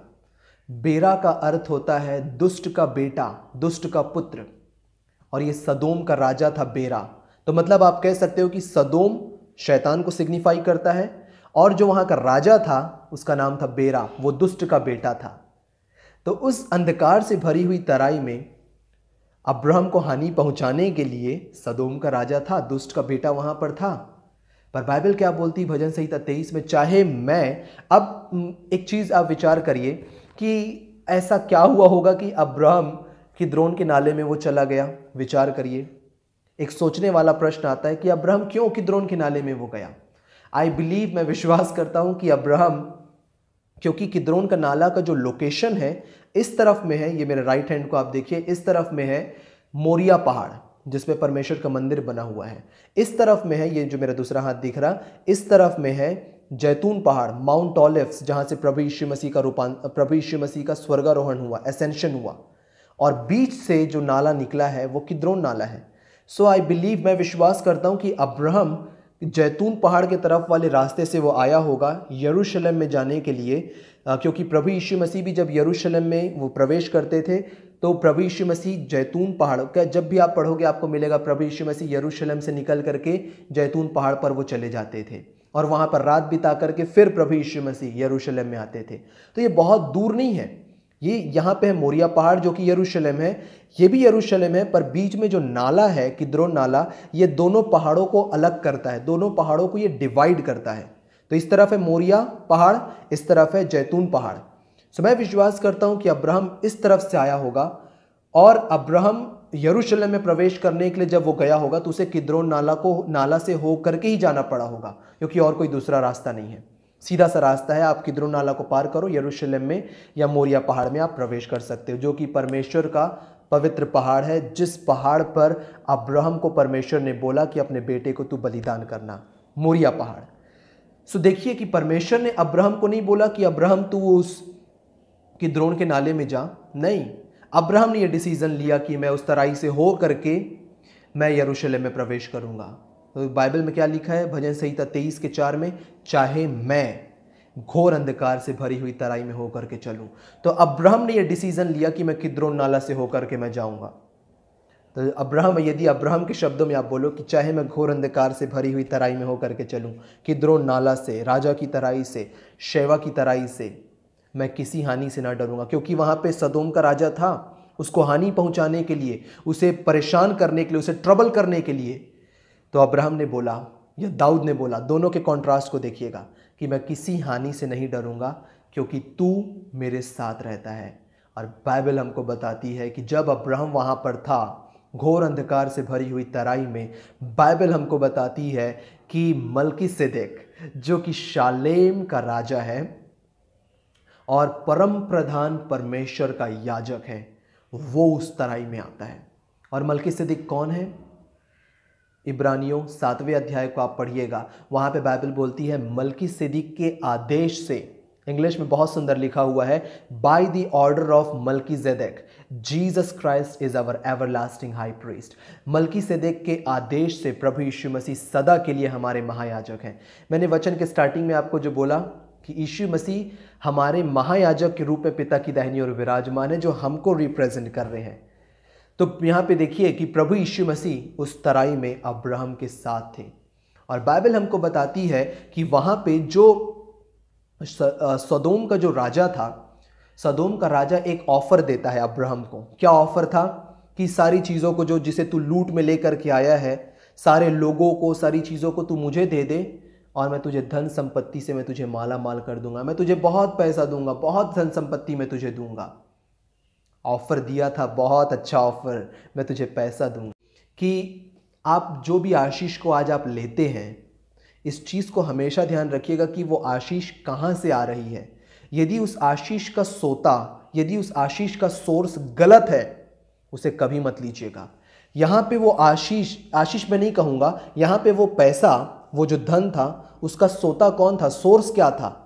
बेरा का अर्थ होता है दुष्ट का बेटा दुष्ट का पुत्र और ये सदोम का राजा था बेरा तो मतलब आप कह सकते हो कि सदोम शैतान को सिग्निफाई करता है और जो वहां का राजा था उसका नाम था बेरा वो दुष्ट का बेटा था तो उस अंधकार से भरी हुई तराई में अब्राहम को हानि पहुंचाने के लिए सदोम का राजा था दुष्ट का बेटा वहां पर था पर बाइबल क्या बोलती भजन संहिता तेईस में चाहे मैं अब एक चीज़ आप विचार करिए कि ऐसा क्या हुआ होगा कि अब्राहम की द्रोण के नाले में वो चला गया विचार करिए एक सोचने वाला प्रश्न आता है कि अब्राहम क्यों किद्रोन के नाले में वो गया आई बिलीव मैं विश्वास करता हूँ कि अब्राहम क्योंकि किद्रोन का नाला का जो लोकेशन है इस तरफ में है ये मेरे राइट हैंड को आप देखिए इस तरफ में है मोरिया पहाड़ जिसमें परमेश्वर का मंदिर बना हुआ है इस तरफ में है ये जो मेरा दूसरा हाथ दिख रहा इस तरफ में है जैतून पहाड़ माउंट ऑलिव्स जहाँ से प्रभु यीशु मसीह का रूपान प्रभु यीशु मसीह का स्वर्गारोहण हुआ एसेंशन हुआ और बीच से जो नाला निकला है वो किद्रोन नाला है सो आई बिलीव मैं विश्वास करता हूँ कि अब्राहम जैतून पहाड़ के तरफ वाले रास्ते से वो आया होगा यरूशलेम में जाने के लिए क्योंकि प्रभु यीशु मसीह भी जब यरूशलेम में वो प्रवेश करते थे तो प्रभु यीशु मसीह जैतून पहाड़ क्या जब भी आप पढ़ोगे आपको मिलेगा प्रभु यीशु मसीह यरूशलेम से निकल करके जैतून पहाड़ पर वो चले जाते थे और वहाँ पर रात बिता करके फिर प्रभु यीशु मसीह यरूशलेम में आते थे तो ये बहुत दूर नहीं है ये यहाँ पे है मोरिया पहाड़ जो कि यरूशलेम है ये भी यरूशलेम है पर बीच में जो नाला है किद्रो नाला ये दोनों पहाड़ों को अलग करता है दोनों पहाड़ों को ये डिवाइड करता है तो इस तरफ है मोरिया पहाड़ इस तरफ है जैतून पहाड़ सो मैं विश्वास करता हूँ कि अब्राहम इस तरफ से आया होगा और अब्राहम यरूशलेम में प्रवेश करने के लिए जब वो गया होगा तो उसे किद्रोन नाला को नाला से होकर के ही जाना पड़ा होगा क्योंकि और कोई दूसरा रास्ता नहीं है सीधा सा रास्ता है आप किद्रो नाला को पार करो यरूशलेम में या मोरिया पहाड़ में आप प्रवेश कर सकते हो जो कि परमेश्वर का पवित्र पहाड़ है जिस पहाड़ पर अब्राहम को परमेश्वर ने बोला कि अपने बेटे को तू बलिदान करना मोरिया पहाड़ सो देखिए कि परमेश्वर ने अब्राहम को नहीं बोला कि अब्राहम तू उस कि द्रोण के नाले में जा नहीं अब्राहम ने यह डिसीज़न लिया कि मैं उस तराई से हो करके मैं यरूशलेम में प्रवेश करूंगा बाइबल में क्या लिखा है भजन संहिता तेईस के चार में चाहे मैं घोर अंधकार से भरी हुई तराई में होकर के चलूं तो अब्राहम ने यह डिसीजन लिया कि मैं किद्रोन नाला से होकर के मैं जाऊंगा तो अब्राहम यदि अब्राहम के शब्दों में आप बोलो कि चाहे मैं घोर अंधकार से भरी हुई तराई में होकर के चलूं किद्रोन नाला से राजा की तराई से शेवा की तराई से मैं किसी हानि से ना डरूंगा क्योंकि वहाँ पे सदोम का राजा था उसको हानि पहुँचाने के लिए उसे परेशान करने के लिए उसे ट्रबल करने के लिए तो अब्राहम ने बोला या दाऊद ने बोला दोनों के कॉन्ट्रास्ट को देखिएगा कि मैं किसी हानि से नहीं डरूंगा क्योंकि तू मेरे साथ रहता है और बाइबल हमको बताती है कि जब अब्राहम वहाँ पर था घोर अंधकार से भरी हुई तराई में बाइबल हमको बताती है कि मलकी देख जो कि शालेम का राजा है और परम प्रधान परमेश्वर का याजक है वो उस तराई में आता है और मलकी देख कौन है इब्रानियों सातवें अध्याय को आप पढ़िएगा वहाँ पे बाइबल बोलती है मलकी सिदिक के आदेश से इंग्लिश में बहुत सुंदर लिखा हुआ है by the order of Melchizedek Jesus Christ is our everlasting high priest Melchizedek के आदेश से प्रभु यीशु मसीह सदा के लिए हमारे महायाजक हैं मैंने वचन के स्टार्टिंग में आपको जो बोला कि यीशु मसीह हमारे महायाजक के रूप में पिता की दहनी और विराजमान है जो हमको रिप्रेजेंट कर रहे हैं तो यहाँ पे देखिए कि प्रभु यीशु मसीह उस तराई में अब्राहम के साथ थे और बाइबल हमको बताती है कि वहाँ पे जो सदोम का जो राजा था सदोम का राजा एक ऑफ़र देता है अब्राहम को क्या ऑफ़र था कि सारी चीज़ों को जो जिसे तू लूट में लेकर के आया है सारे लोगों को सारी चीज़ों को तू मुझे दे दे और मैं तुझे धन संपत्ति से मैं तुझे माला माल कर दूंगा मैं तुझे बहुत पैसा दूंगा बहुत धन संपत्ति मैं तुझे दूंगा ऑफ़र दिया था बहुत अच्छा ऑफ़र मैं तुझे पैसा दूँ कि आप जो भी आशीष को आज आप लेते हैं इस चीज़ को हमेशा ध्यान रखिएगा कि वो आशीष कहाँ से आ रही है यदि उस आशीष का सोता यदि उस आशीष का सोर्स गलत है उसे कभी मत लीजिएगा यहाँ पे वो आशीष आशीष मैं नहीं कहूँगा यहाँ पे वो पैसा वो जो धन था उसका सोता कौन था सोर्स क्या था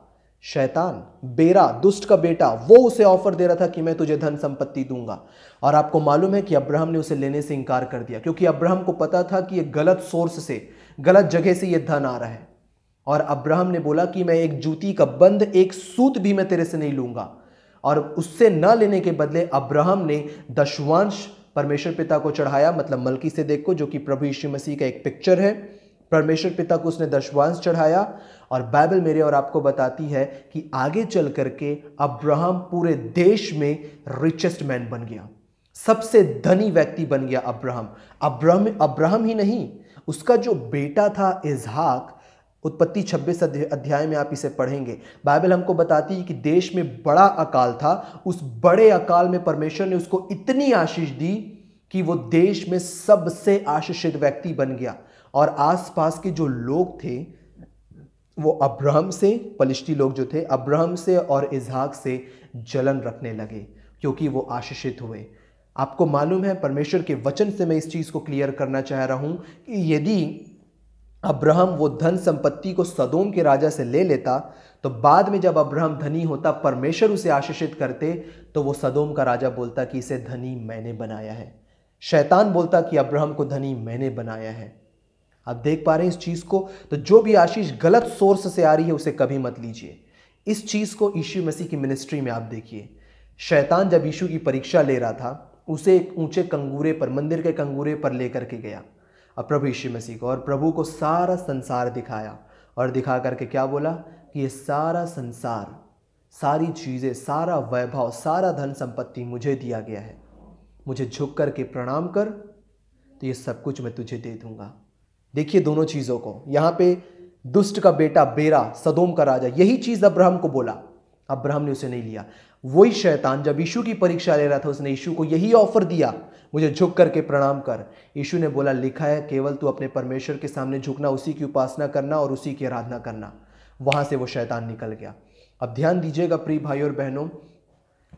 शैतान बेरा दुष्ट का बेटा वो उसे ऑफर दे रहा था कि मैं तुझे धन संपत्ति दूंगा और आपको मालूम है कि अब्राहम ने उसे लेने से इनकार कर दिया क्योंकि अब्राहम को पता था कि ये गलत सोर्स से गलत जगह से ये धन आ रहा है और अब्राहम ने बोला कि मैं एक जूती का बंद एक सूत भी मैं तेरे से नहीं लूंगा और उससे न लेने के बदले अब्राहम ने दशवांश परमेश्वर पिता को चढ़ाया मतलब मलकी से देखो जो कि प्रभु यीशु मसीह का एक पिक्चर है परमेश्वर पिता को उसने दशवांश चढ़ाया और बाइबल मेरे और आपको बताती है कि आगे चल करके अब्राहम पूरे देश में रिचेस्ट मैन बन गया सबसे धनी व्यक्ति बन गया अब्राहम अब्राहम अब्राहम ही नहीं उसका जो बेटा था इजहाक उत्पत्ति 26 अध्याय में आप इसे पढ़ेंगे बाइबल हमको बताती है कि देश में बड़ा अकाल था उस बड़े अकाल में परमेश्वर ने उसको इतनी आशीष दी कि वो देश में सबसे आशीषित व्यक्ति बन गया और आसपास के जो लोग थे वो अब्राहम से पलिश्ती लोग जो थे अब्राहम से और इजहाक से जलन रखने लगे क्योंकि वो आशीषित हुए आपको मालूम है परमेश्वर के वचन से मैं इस चीज़ को क्लियर करना चाह रहा हूँ कि यदि अब्राहम वो धन संपत्ति को सदोम के राजा से ले लेता तो बाद में जब अब्राहम धनी होता परमेश्वर उसे आशीषित करते तो वो सदोम का राजा बोलता कि इसे धनी मैंने बनाया है शैतान बोलता कि अब्राहम को धनी मैंने बनाया है आप देख पा रहे हैं इस चीज़ को तो जो भी आशीष गलत सोर्स से आ रही है उसे कभी मत लीजिए इस चीज़ को यीशु मसीह की मिनिस्ट्री में आप देखिए शैतान जब यीशु की परीक्षा ले रहा था उसे एक ऊंचे कंगूरे पर मंदिर के कंगूरे पर लेकर के गया और प्रभु यीशु मसीह को और प्रभु को सारा संसार दिखाया और दिखा करके क्या बोला कि ये सारा संसार सारी चीज़ें सारा वैभव सारा धन संपत्ति मुझे दिया गया है मुझे झुक करके प्रणाम कर तो ये सब कुछ मैं तुझे दे दूंगा देखिए दोनों चीज़ों को यहाँ पे दुष्ट का बेटा बेरा सदोम का राजा यही चीज़ अब्राहम को बोला अब्राहम ने उसे नहीं लिया वही शैतान जब यीशु की परीक्षा ले रहा था उसने यीशु को यही ऑफर दिया मुझे झुक करके प्रणाम कर यीशु ने बोला लिखा है केवल तू अपने परमेश्वर के सामने झुकना उसी की उपासना करना और उसी की आराधना करना वहाँ से वो शैतान निकल गया अब ध्यान दीजिएगा प्रिय भाई और बहनों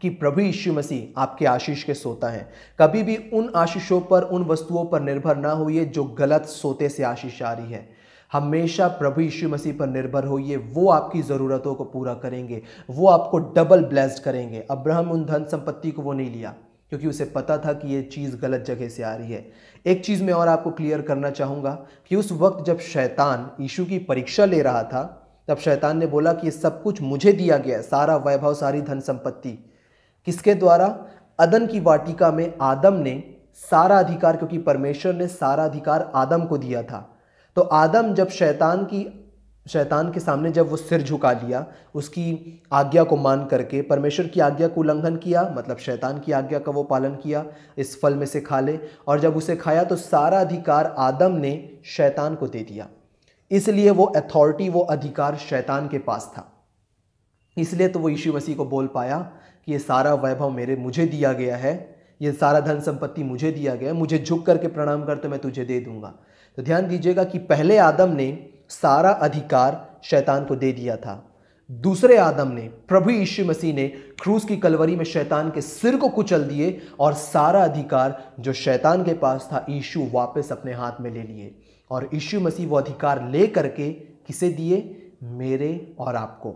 कि प्रभु यीशु मसीह आपके आशीष के सोता है कभी भी उन आशीषों पर उन वस्तुओं पर निर्भर ना होइए जो गलत सोते से आशीष आ रही है हमेशा प्रभु यीशु मसीह पर निर्भर होइए वो आपकी ज़रूरतों को पूरा करेंगे वो आपको डबल ब्लेस्ड करेंगे अब्राहम उन धन संपत्ति को वो नहीं लिया क्योंकि उसे पता था कि ये चीज़ गलत जगह से आ रही है एक चीज़ मैं और आपको क्लियर करना चाहूँगा कि उस वक्त जब शैतान यीशु की परीक्षा ले रहा था तब शैतान ने बोला कि ये सब कुछ मुझे दिया गया सारा वैभव सारी धन संपत्ति किसके द्वारा अदन की वाटिका में आदम ने सारा अधिकार क्योंकि परमेश्वर ने सारा अधिकार आदम को दिया था तो आदम जब शैतान की शैतान के सामने जब वो सिर झुका लिया उसकी आज्ञा को मान करके परमेश्वर की आज्ञा को उल्लंघन किया मतलब शैतान की आज्ञा का वो पालन किया इस फल में से खा ले और जब उसे खाया तो सारा अधिकार आदम ने शैतान को दे दिया इसलिए वो अथॉरिटी वो अधिकार शैतान के पास था इसलिए तो वो यीशु मसीह को बोल पाया कि ये सारा वैभव मेरे मुझे दिया गया है ये सारा धन संपत्ति मुझे दिया गया है मुझे झुक करके प्रणाम कर तो मैं तुझे दे दूंगा तो ध्यान दीजिएगा कि पहले आदम ने सारा अधिकार शैतान को दे दिया था दूसरे आदम ने प्रभु यीशु मसीह ने क्रूस की कलवरी में शैतान के सिर को कुचल दिए और सारा अधिकार जो शैतान के पास था यीशु वापस अपने हाथ में ले लिए और यीशु मसीह वो अधिकार ले करके किसे दिए मेरे और आपको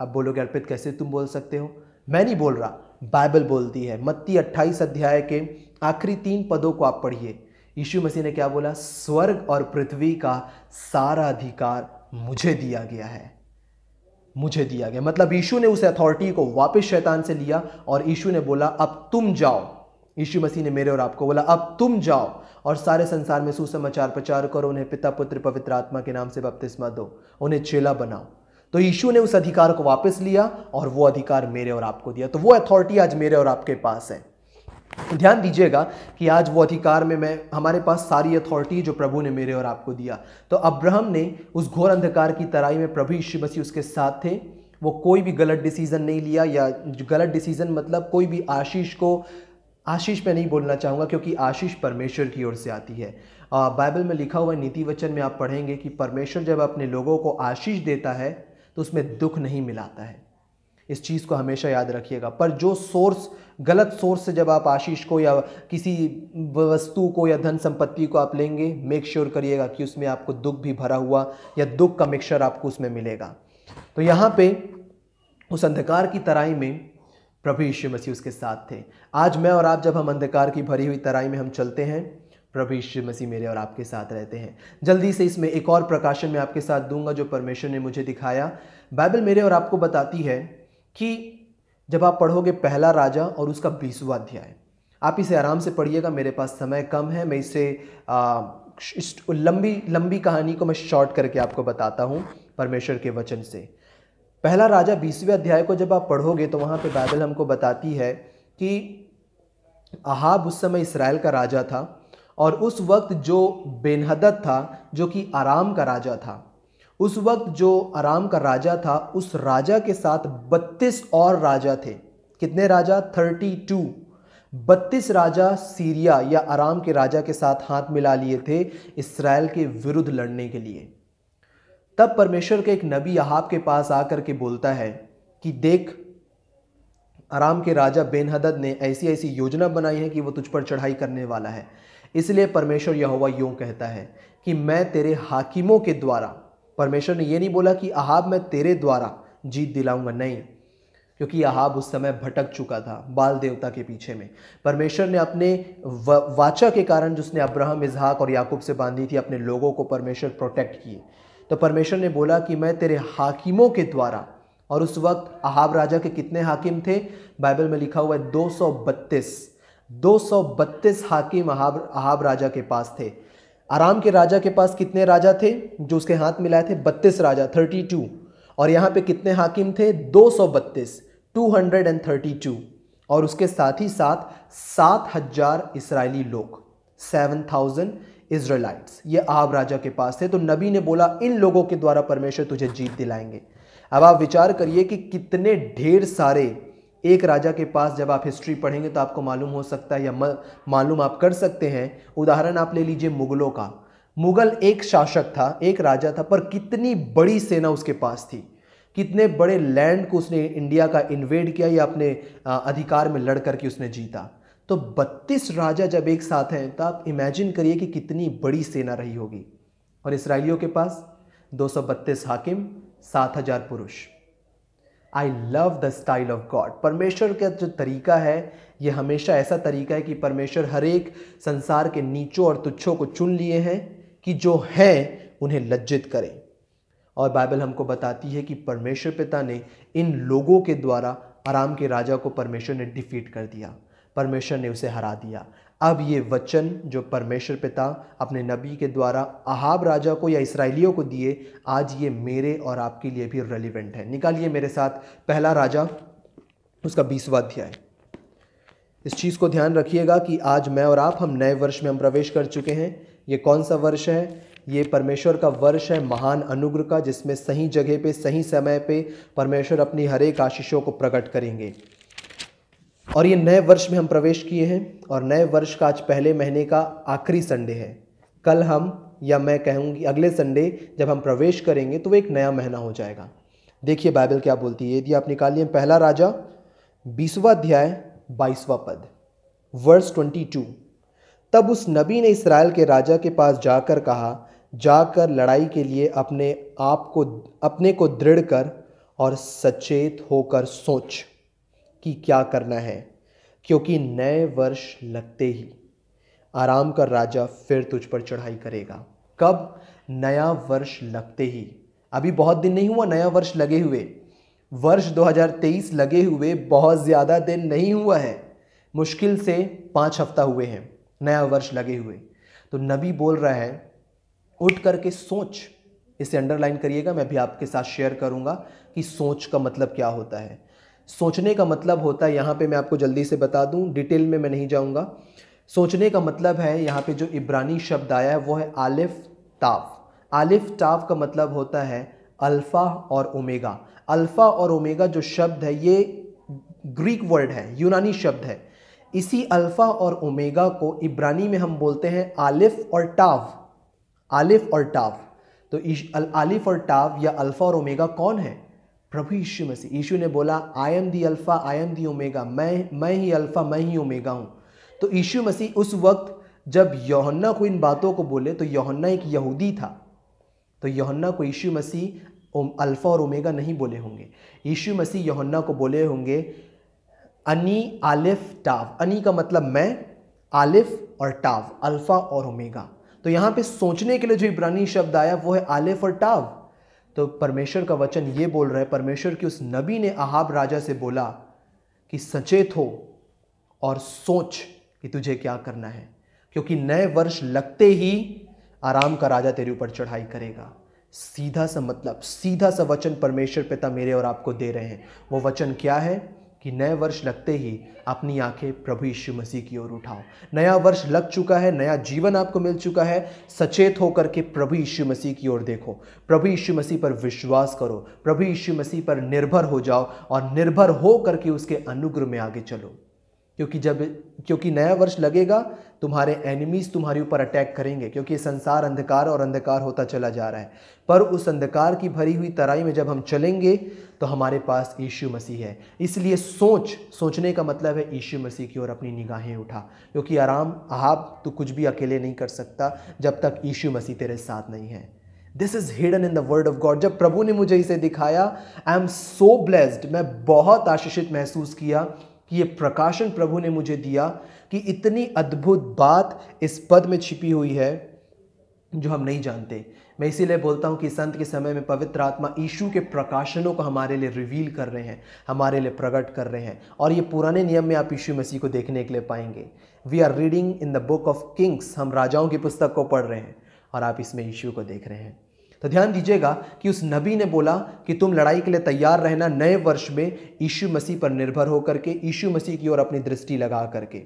अब बोलोगे अर्पित कैसे तुम बोल सकते हो मैं नहीं बोल रहा बाइबल बोलती है मत्ती अट्ठाईस अध्याय के आखिरी तीन पदों को आप पढ़िए यीशु मसीह ने क्या बोला स्वर्ग और पृथ्वी का सारा अधिकार मुझे दिया गया है मुझे दिया गया मतलब यीशु ने उस अथॉरिटी को वापस शैतान से लिया और यीशु ने बोला अब तुम जाओ यीशु मसीह ने मेरे और आपको बोला अब तुम जाओ और सारे संसार में सुसमाचार प्रचार करो उन्हें पिता पुत्र पवित्र आत्मा के नाम से बपतिस्मा दो उन्हें चेला बनाओ तो यीशु ने उस अधिकार को वापस लिया और वो अधिकार मेरे और आपको दिया तो वो अथॉरिटी आज मेरे और आपके पास है तो ध्यान दीजिएगा कि आज वो अधिकार में मैं हमारे पास सारी अथॉरिटी जो प्रभु ने मेरे और आपको दिया तो अब्राहम ने उस घोर अंधकार की तराई में प्रभु यीशु मसीह उसके साथ थे वो कोई भी गलत डिसीज़न नहीं लिया या गलत डिसीज़न मतलब कोई भी आशीष को आशीष में नहीं बोलना चाहूँगा क्योंकि आशीष परमेश्वर की ओर से आती है बाइबल में लिखा हुआ नीति वचन में आप पढ़ेंगे कि परमेश्वर जब अपने लोगों को आशीष देता है तो उसमें दुख नहीं मिलाता है इस चीज़ को हमेशा याद रखिएगा पर जो सोर्स गलत सोर्स से जब आप आशीष को या किसी वस्तु को या धन संपत्ति को आप लेंगे मेक श्योर करिएगा कि उसमें आपको दुख भी भरा हुआ या दुख का मिक्सचर आपको उसमें मिलेगा तो यहाँ पे उस अंधकार की तराई में प्रभु यीशु मसीह उसके साथ थे आज मैं और आप जब हम अंधकार की भरी हुई तराई में हम चलते हैं प्रभु यीशु मसीह मेरे और आपके साथ रहते हैं जल्दी से इसमें एक और प्रकाशन मैं आपके साथ दूंगा जो परमेश्वर ने मुझे दिखाया बाइबल मेरे और आपको बताती है कि जब आप पढ़ोगे पहला राजा और उसका बीसवा अध्याय आप इसे आराम से पढ़िएगा मेरे पास समय कम है मैं इसे आ, इस लंबी लंबी कहानी को मैं शॉर्ट करके आपको बताता हूँ परमेश्वर के वचन से पहला राजा बीसवें अध्याय को जब आप पढ़ोगे तो वहाँ पे बाइबल हमको बताती है कि अहाब उस समय इसराइल का राजा था और उस वक्त जो बेनहदत था जो कि आराम का राजा था उस वक्त जो आराम का राजा था उस राजा के साथ बत्तीस और राजा थे कितने राजा थर्टी टू बत्तीस राजा सीरिया या आराम के राजा के साथ हाथ मिला लिए थे इसराइल के विरुद्ध लड़ने के लिए तब परमेश्वर के एक नबी अहाब के पास आकर के बोलता है कि देख आराम के राजा बेनहदद ने ऐसी ऐसी योजना बनाई है कि वो तुझ पर चढ़ाई करने वाला है इसलिए परमेश्वर यहोवा यूँ कहता है कि मैं तेरे हाकिमों के द्वारा परमेश्वर ने यह नहीं बोला कि अहाब मैं तेरे द्वारा जीत दिलाऊंगा नहीं क्योंकि अहाब उस समय भटक चुका था बाल देवता के पीछे में परमेश्वर ने अपने वाचा के कारण जिसने अब्राहम इजहाक और याकूब से बांधी थी अपने लोगों को परमेश्वर प्रोटेक्ट किए तो परमेश्वर ने बोला कि मैं तेरे हाकिमों के द्वारा और उस वक्त अहाब राजा के कितने हाकिम थे बाइबल में लिखा हुआ है दो दो सौ बत्तीस हाकिम अहाब अहाब राजा के पास थे आराम के राजा के पास कितने राजा थे जो उसके हाथ मिलाए थे बत्तीस राजा थर्टी टू और यहाँ पे कितने हाकिम थे दो सौ बत्तीस two hundred and thirty two और उसके साथ ही साथ सात हजार इसराइली लोग सेवन थाउजेंड इसराइलाइट्स ये आब राजा के पास थे तो नबी ने बोला इन लोगों के द्वारा परमेश्वर तुझे जीत दिलाएंगे अब आप विचार करिए कि कितने ढेर सारे एक राजा के पास जब आप हिस्ट्री पढ़ेंगे तो आपको मालूम हो सकता है या मालूम आप कर सकते हैं उदाहरण आप ले लीजिए मुगलों का मुगल एक शासक था एक राजा था पर कितनी बड़ी सेना उसके पास थी कितने बड़े लैंड को उसने इंडिया का इन्वेड किया या अपने अधिकार में लड़ करके उसने जीता तो 32 राजा जब एक साथ हैं तो आप इमेजिन करिए कि कितनी बड़ी सेना रही होगी और इसराइलियों के पास दो हाकिम सात हज़ार पुरुष I love the style of God परमेश्वर का जो तरीका है ये हमेशा ऐसा तरीका है कि परमेश्वर हर एक संसार के नीचों और तुच्छों को चुन लिए हैं कि जो हैं उन्हें लज्जित करें और बाइबल हमको बताती है कि परमेश्वर पिता ने इन लोगों के द्वारा आराम के राजा को परमेश्वर ने डिफीट कर दिया परमेश्वर ने उसे हरा दिया अब ये वचन जो परमेश्वर पिता अपने नबी के द्वारा अहाब राजा को या इसराइलियों को दिए आज ये मेरे और आपके लिए भी रेलिवेंट है निकालिए मेरे साथ पहला राजा उसका बीसवा अध्याय इस चीज़ को ध्यान रखिएगा कि आज मैं और आप हम नए वर्ष में हम प्रवेश कर चुके हैं ये कौन सा वर्ष है ये परमेश्वर का वर्ष है महान अनुग्रह का जिसमें सही जगह पे सही समय पे परमेश्वर अपनी हरेक आशीषों को प्रकट करेंगे और ये नए वर्ष में हम प्रवेश किए हैं और नए वर्ष का आज पहले महीने का आखिरी संडे है कल हम या मैं कहूँगी अगले संडे जब हम प्रवेश करेंगे तो वो एक नया महीना हो जाएगा देखिए बाइबल क्या बोलती है यदि आप निकालिए पहला राजा बीसवा अध्याय बाईसवा पद वर्स ट्वेंटी टू तब उस नबी ने इसराइल के राजा के पास जाकर कहा जाकर लड़ाई के लिए अपने आप को अपने को दृढ़ कर और सचेत होकर सोच कि क्या करना है क्योंकि नए वर्ष लगते ही आराम का राजा फिर तुझ पर चढ़ाई करेगा कब नया वर्ष लगते ही अभी बहुत दिन नहीं हुआ नया वर्ष लगे हुए वर्ष 2023 लगे हुए बहुत ज़्यादा दिन नहीं हुआ है मुश्किल से पाँच हफ्ता हुए हैं नया वर्ष लगे हुए तो नबी बोल रहा है उठ करके सोच इसे अंडरलाइन करिएगा मैं भी आपके साथ शेयर करूंगा कि सोच का मतलब क्या होता है सोचने का मतलब होता है यहाँ पे मैं आपको जल्दी से बता दूँ डिटेल में मैं नहीं जाऊँगा सोचने का मतलब है यहाँ पे जो इब्रानी शब्द आया है वो है आलिफ ताव आलिफ ताफ का मतलब होता है अल्फ़ा और ओमेगा अल्फ़ा और ओमेगा जो शब्द है ये ग्रीक वर्ड है यूनानी शब्द है इसी अल्फ़ा और ओमेगा को इब्रानी में हम बोलते हैं आलिफ और टाव आलिफ और टाव तो आलिफ और टाव या अल्फ़ा और ओमेगा कौन है प्रभु यीशु मसीह यीशु ने बोला I am the alpha I am the omega मैं मैं ही अल्फ़ा मैं ही ओमेगा हूँ तो यीशु मसीह उस वक्त जब यौहन्ना को इन बातों को बोले तो यौहन्ना एक यहूदी था तो यौहन्ना को यीशु मसीह अल्फ़ा और ओमेगा नहीं बोले होंगे यीशु मसीह यौहन्ना को बोले होंगे अनी आलिफ टाव अनी का मतलब मैं आलिफ और टाव अल्फ़ा और ओमेगा तो यहाँ पे सोचने के लिए जो इब्रानी शब्द आया वो है आलिफ और टाव तो परमेश्वर का वचन ये बोल रहा है परमेश्वर की उस नबी ने अहाब राजा से बोला कि सचेत हो और सोच कि तुझे क्या करना है क्योंकि नए वर्ष लगते ही आराम का राजा तेरे ऊपर चढ़ाई करेगा सीधा सा मतलब सीधा सा वचन परमेश्वर पिता मेरे और आपको दे रहे हैं वो वचन क्या है कि नए वर्ष लगते ही अपनी आंखें प्रभु यीशु मसीह की ओर उठाओ नया वर्ष लग चुका है नया जीवन आपको मिल चुका है सचेत होकर के प्रभु यीशु मसीह की ओर देखो प्रभु यीशु मसीह पर विश्वास करो प्रभु यीशु मसीह पर निर्भर हो जाओ और निर्भर हो करके उसके अनुग्रह में आगे चलो क्योंकि जब क्योंकि नया वर्ष लगेगा तुम्हारे एनिमीज़ तुम्हारे ऊपर अटैक करेंगे क्योंकि संसार अंधकार और अंधकार होता चला जा रहा है पर उस अंधकार की भरी हुई तराई में जब हम चलेंगे तो हमारे पास यीशु मसीह है इसलिए सोच सोचने का मतलब है यीशु मसीह की ओर अपनी निगाहें उठा क्योंकि आराम आप तो कुछ भी अकेले नहीं कर सकता जब तक यीशु मसीह तेरे साथ नहीं है this is hidden in the word of God जब प्रभु ने मुझे इसे दिखाया आई एम सो ब्लेस्ड मैं बहुत आशीषित महसूस किया कि ये प्रकाशन प्रभु ने मुझे दिया कि इतनी अद्भुत बात इस पद में छिपी हुई है जो हम नहीं जानते मैं इसीलिए बोलता हूँ कि संत के समय में पवित्र आत्मा ईशु के प्रकाशनों को हमारे लिए रिवील कर रहे हैं हमारे लिए प्रकट कर रहे हैं और ये पुराने नियम में आप यीशु मसीह को देखने के लिए पाएंगे we are reading in the book of kings हम राजाओं की पुस्तक को पढ़ रहे हैं और आप इसमें ईशु को देख रहे हैं तो ध्यान दीजिएगा कि उस नबी ने बोला कि तुम लड़ाई के लिए तैयार रहना नए वर्ष में यीशु मसीह पर निर्भर होकर के यीशु मसीह की ओर अपनी दृष्टि लगा करके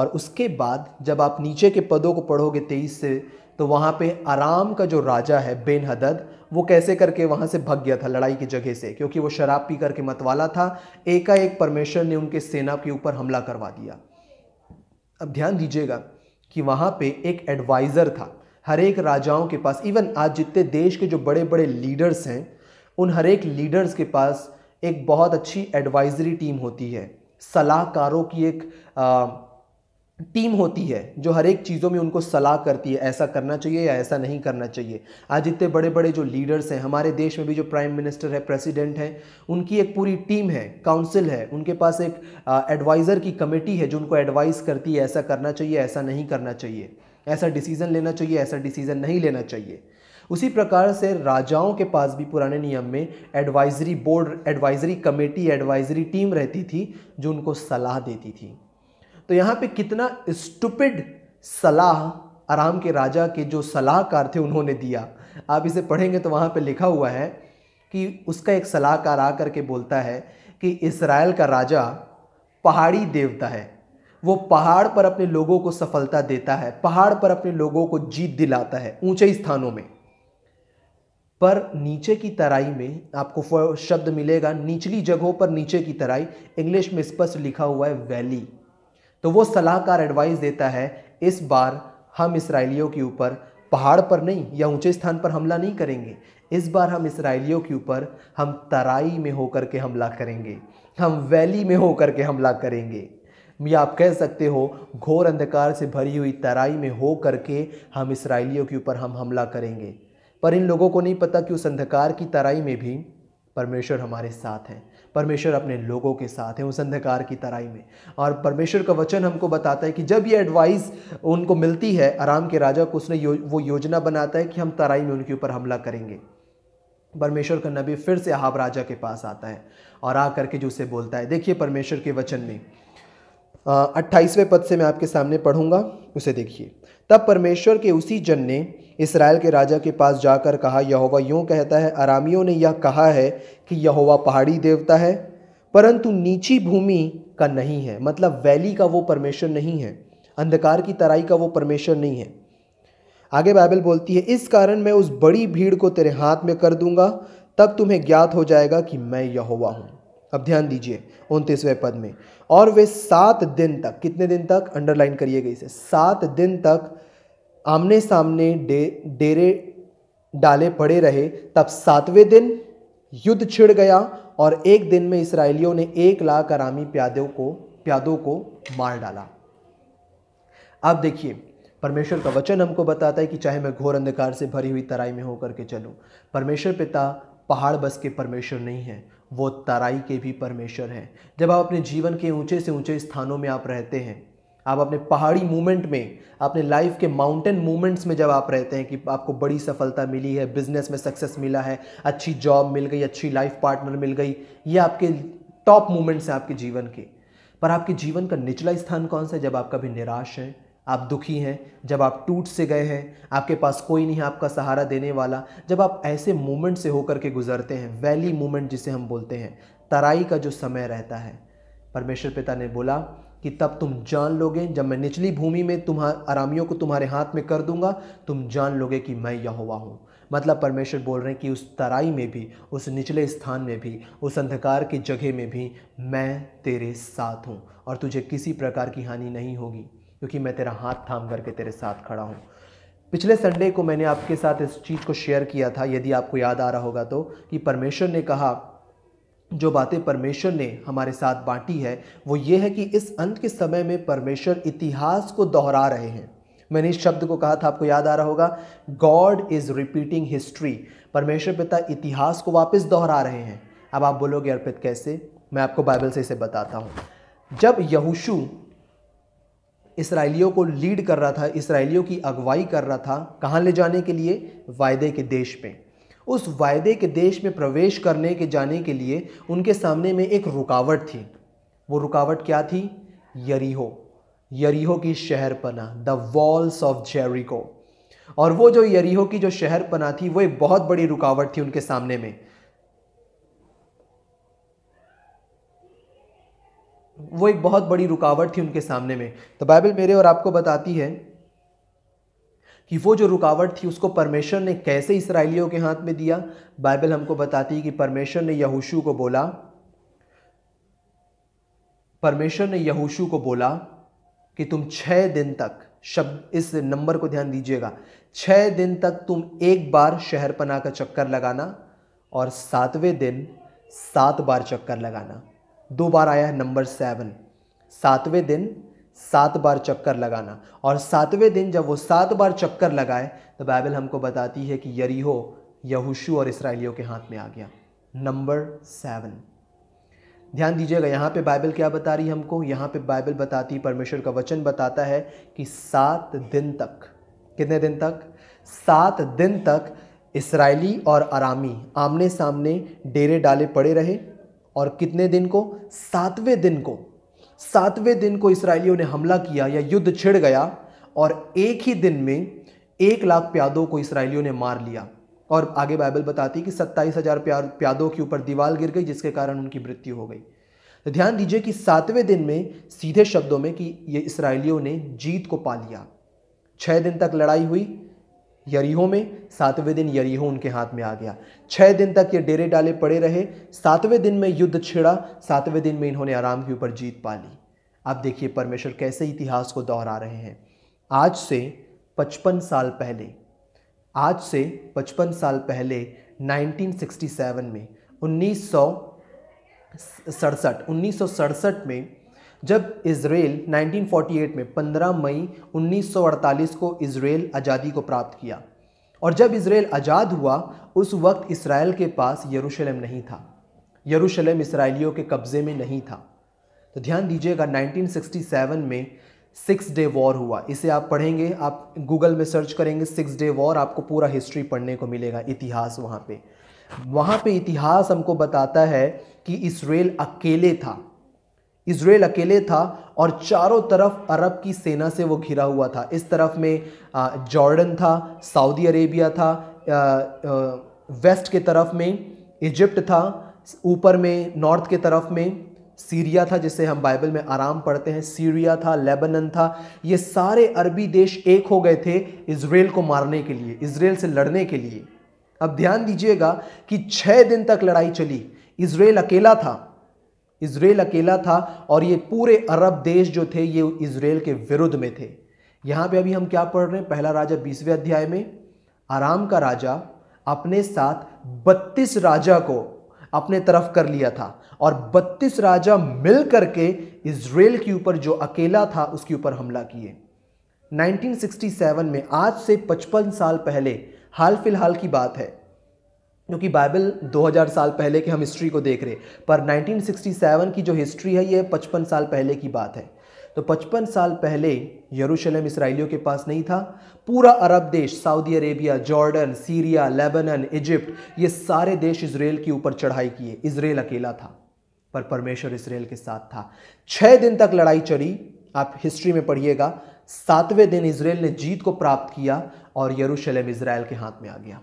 और उसके बाद जब आप नीचे के पदों को पढ़ोगे तेईस से तो वहाँ पे आराम का जो राजा है बेन हदद वो कैसे करके वहाँ से भग गया था लड़ाई की जगह से क्योंकि वो शराब पी करके मतवाला था एकाएक परमेश्वर ने उनके सेना के ऊपर हमला करवा दिया अब ध्यान दीजिएगा कि वहाँ पे एक एडवाइज़र था हर एक राजाओं के पास इवन आज जितने देश के जो बड़े बड़े लीडर्स हैं उन हर एक लीडर्स के पास एक बहुत अच्छी एडवाइजरी टीम होती है सलाहकारों की एक आ, टीम होती है जो हर एक चीज़ों में उनको सलाह करती है ऐसा करना चाहिए या ऐसा नहीं करना चाहिए आज इतने बड़े बड़े जो लीडर्स हैं हमारे देश में भी जो प्राइम मिनिस्टर है प्रेसिडेंट हैं उनकी एक पूरी टीम है काउंसिल है उनके पास एक एडवाइज़र की कमेटी है जो उनको एडवाइस करती है ऐसा करना चाहिए ऐसा नहीं करना चाहिए ऐसा डिसीज़न लेना चाहिए ऐसा डिसीज़न नहीं लेना चाहिए उसी प्रकार से राजाओं के पास भी पुराने नियम में advisory board advisory committee advisory team रहती थी जो उनको सलाह देती थी तो यहाँ पे कितना स्टुपिड सलाह आराम के राजा के जो सलाहकार थे उन्होंने दिया आप इसे पढ़ेंगे तो वहाँ पे लिखा हुआ है कि उसका एक सलाहकार आ करके बोलता है कि इसराइल का राजा पहाड़ी देवता है वो पहाड़ पर अपने लोगों को सफलता देता है पहाड़ पर अपने लोगों को जीत दिलाता है ऊंचे स्थानों में पर नीचे की तराई में आपको शब्द मिलेगा निचली जगहों पर नीचे की तराई इंग्लिश में स्पष्ट लिखा हुआ है वैली तो वो सलाहकार एडवाइस देता है इस बार हम इसराइलियों के ऊपर पहाड़ पर नहीं या ऊंचे स्थान पर हमला नहीं करेंगे इस बार हम इसराइलियों के ऊपर हम तराई में होकर के हमला करेंगे हम वैली में होकर के हमला करेंगे या आप कह सकते हो घोर अंधकार से भरी हुई तराई में हो करके हम इसराइलियों के ऊपर हम हमला करेंगे पर इन लोगों को नहीं पता कि उस अंधकार की तराई में भी परमेश्वर हमारे साथ हैं परमेश्वर अपने लोगों के साथ है उस अंधकार की तराई में और परमेश्वर का वचन हमको बताता है कि जब ये एडवाइस उनको मिलती है आराम के राजा को उसने यो, वो योजना बनाता है कि हम तराई में उनके ऊपर हमला करेंगे परमेश्वर का नबी फिर से अहाब राजा के पास आता है और आ करके जो उसे बोलता है देखिए परमेश्वर के वचन में अट्ठाईसवें पद से मैं आपके सामने पढ़ूंगा उसे देखिए तब परमेश्वर के उसी जन ने इसराइल के राजा के पास जाकर कहा यहोवा यूँ कहता है आरामियों ने यह कहा है कि यहोवा पहाड़ी देवता है परंतु नीची भूमि का नहीं है मतलब वैली का वो परमेश्वर नहीं है अंधकार की तराई का वो परमेश्वर नहीं है आगे बाइबल बोलती है इस कारण मैं उस बड़ी भीड़ को तेरे हाथ में कर दूंगा तब तुम्हें ज्ञात हो जाएगा कि मैं यहोवा हूँ अब ध्यान दीजिए उनतीसवें पद में और वे सात दिन तक कितने दिन तक अंडरलाइन करिएगा इसे सात दिन तक आमने सामने डे डेरे डाले पड़े रहे तब सातवें दिन युद्ध छिड़ गया और एक दिन में इसराइलियों ने एक लाख आरामी प्यादों को प्यादों को मार डाला आप देखिए परमेश्वर का वचन हमको बताता है कि चाहे मैं घोर अंधकार से भरी हुई तराई में होकर के चलूं परमेश्वर पिता पहाड़ बस के परमेश्वर नहीं है वो तराई के भी परमेश्वर हैं जब आप अपने जीवन के ऊंचे से ऊंचे स्थानों में आप रहते हैं आप अपने पहाड़ी मूवमेंट में अपने लाइफ के माउंटेन मूवमेंट्स में जब आप रहते हैं कि आपको बड़ी सफलता मिली है बिजनेस में सक्सेस मिला है अच्छी जॉब मिल गई अच्छी लाइफ पार्टनर मिल गई ये आपके टॉप मूवमेंट्स हैं आपके जीवन के पर आपके जीवन का निचला स्थान कौन सा है जब आप कभी निराश हैं आप दुखी हैं जब आप टूट से गए हैं आपके पास कोई नहीं है आपका सहारा देने वाला जब आप ऐसे मोमेंट से होकर के गुजरते हैं वैली मोमेंट जिसे हम बोलते हैं तराई का जो समय रहता है परमेश्वर पिता ने बोला कि तब तुम जान लोगे जब मैं निचली भूमि में तुम्हार आरामियों को तुम्हारे हाथ में कर दूंगा तुम जान लोगे कि मैं यहोवा हूँ मतलब परमेश्वर बोल रहे हैं कि उस तराई में भी उस निचले स्थान में भी उस अंधकार की जगह में भी मैं तेरे साथ हूँ और तुझे किसी प्रकार की हानि नहीं होगी क्योंकि मैं तेरा हाथ थाम करके तेरे साथ खड़ा हूँ पिछले संडे को मैंने आपके साथ इस चीज़ को शेयर किया था यदि आपको याद आ रहा होगा तो कि परमेश्वर ने कहा जो बातें परमेश्वर ने हमारे साथ बांटी है वो ये है कि इस अंत के समय में परमेश्वर इतिहास को दोहरा रहे हैं मैंने इस शब्द को कहा था आपको याद आ रहा होगा गॉड इज़ रिपीटिंग हिस्ट्री परमेश्वर पिता इतिहास को वापस दोहरा रहे हैं अब आप बोलोगे अर्पित कैसे मैं आपको बाइबल से इसे बताता हूँ जब यहूशू इसराइलियों को लीड कर रहा था इसराइलियों की अगुवाई कर रहा था कहाँ ले जाने के लिए वायदे के देश में उस वायदे के देश में प्रवेश करने के जाने के लिए उनके सामने में एक रुकावट थी वो रुकावट क्या थी यरीहो यरीहो की शहर पना द वॉल्स ऑफ जेरिको और वो जो यरीहो की जो शहर पना थी वो एक बहुत बड़ी रुकावट थी उनके सामने में वो एक बहुत बड़ी रुकावट थी उनके सामने में तो बाइबल मेरे और आपको बताती है कि वो जो रुकावट थी उसको परमेश्वर ने कैसे इसराइलियों के हाथ में दिया बाइबल हमको बताती है कि परमेश्वर ने यहूशू को बोला परमेश्वर ने यहूशू को बोला कि तुम छः दिन तक शब्द इस नंबर को ध्यान दीजिएगा छः दिन तक तुम एक बार शहर पना का चक्कर लगाना और सातवें दिन सात बार चक्कर लगाना दो बार आया है नंबर सेवन सातवें दिन सात बार चक्कर लगाना और सातवें दिन जब वो सात बार चक्कर लगाए तो बाइबल हमको बताती है कि यरीहो यहूशू और इसराइलियों के हाथ में आ गया नंबर सेवन ध्यान दीजिएगा यहाँ पे बाइबल क्या बता रही है हमको यहाँ पे बाइबल बताती परमेश्वर का वचन बताता है कि सात दिन तक कितने दिन तक सात दिन तक इसराइली और आरामी आमने सामने डेरे डाले पड़े रहे और कितने दिन को सातवें दिन को सातवें दिन को इसराइलियों ने हमला किया या युद्ध छिड़ गया और एक ही दिन में एक लाख प्यादों को इसराइलियों ने मार लिया और आगे बाइबल बताती कि सत्ताईस हज़ार प्यादों के ऊपर दीवार गिर गई जिसके कारण उनकी मृत्यु हो गई तो ध्यान दीजिए कि सातवें दिन में सीधे शब्दों में कि ये इसराइलियों ने जीत को पा लिया छः दिन तक लड़ाई हुई यरीहो में सातवें दिन यरीहो उनके हाथ में आ गया छः दिन तक ये डेरे डाले पड़े रहे सातवें दिन में युद्ध छिड़ा सातवें दिन में इन्होंने आराम के ऊपर जीत पा ली आप देखिए परमेश्वर कैसे इतिहास को दोहरा रहे हैं आज से पचपन साल पहले आज से पचपन साल पहले 1967 में उन्नीस सौ सड़सठ उन्नीस सौ सड़सठ में जब इसराइल 1948 में 15 मई 1948 को इसराइल आज़ादी को प्राप्त किया और जब इसराइल आज़ाद हुआ उस वक्त इसराइल के पास यरूशलेम नहीं था यरूशलेम इसराइलियों के कब्ज़े में नहीं था तो ध्यान दीजिएगा 1967 में सिक्स डे वॉर हुआ इसे आप पढ़ेंगे आप गूगल में सर्च करेंगे सिक्स डे वॉर आपको पूरा हिस्ट्री पढ़ने को मिलेगा इतिहास वहाँ पे वहाँ पे इतिहास हमको बताता है कि इसराइल अकेले था इसराइल अकेले था और चारों तरफ अरब की सेना से वो घिरा हुआ था इस तरफ में जॉर्डन था सऊदी अरेबिया था वेस्ट के तरफ में इजिप्ट था ऊपर में नॉर्थ के तरफ में सीरिया था जिसे हम बाइबल में आराम पढ़ते हैं सीरिया था लेबनन था ये सारे अरबी देश एक हो गए थे इसराइल को मारने के लिए इसराइल से लड़ने के लिए अब ध्यान दीजिएगा कि छः दिन तक लड़ाई चली इसराइल अकेला था इसराइल अकेला था और ये पूरे अरब देश जो थे ये इसराइल के विरुद्ध में थे यहाँ पे अभी हम क्या पढ़ रहे हैं पहला राजा बीसवें अध्याय में आराम का राजा अपने साथ बत्तीस राजा को अपने तरफ कर लिया था और 32 राजा मिल करके इसराइल के ऊपर जो अकेला था उसके ऊपर हमला किए 1967 में आज से 55 साल पहले हाल फिलहाल की बात है क्योंकि बाइबल 2000 साल पहले के हम हिस्ट्री को देख रहे पर 1967 की जो हिस्ट्री है ये 55 साल पहले की बात है तो 55 साल पहले यरूशलेम इसराइलियों के पास नहीं था पूरा अरब देश Saudi Arabia Jordan Syria Lebanon Egypt ये सारे देश इसराइल के ऊपर चढ़ाई किए इसराइल अकेला था पर परमेश्वर इसराइल के साथ था छः दिन तक लड़ाई चढ़ी आप हिस्ट्री में पढ़िएगा सातवें दिन इसराइल ने जीत को प्राप्त किया और यरूशलेम इसराइल के हाथ में आ गया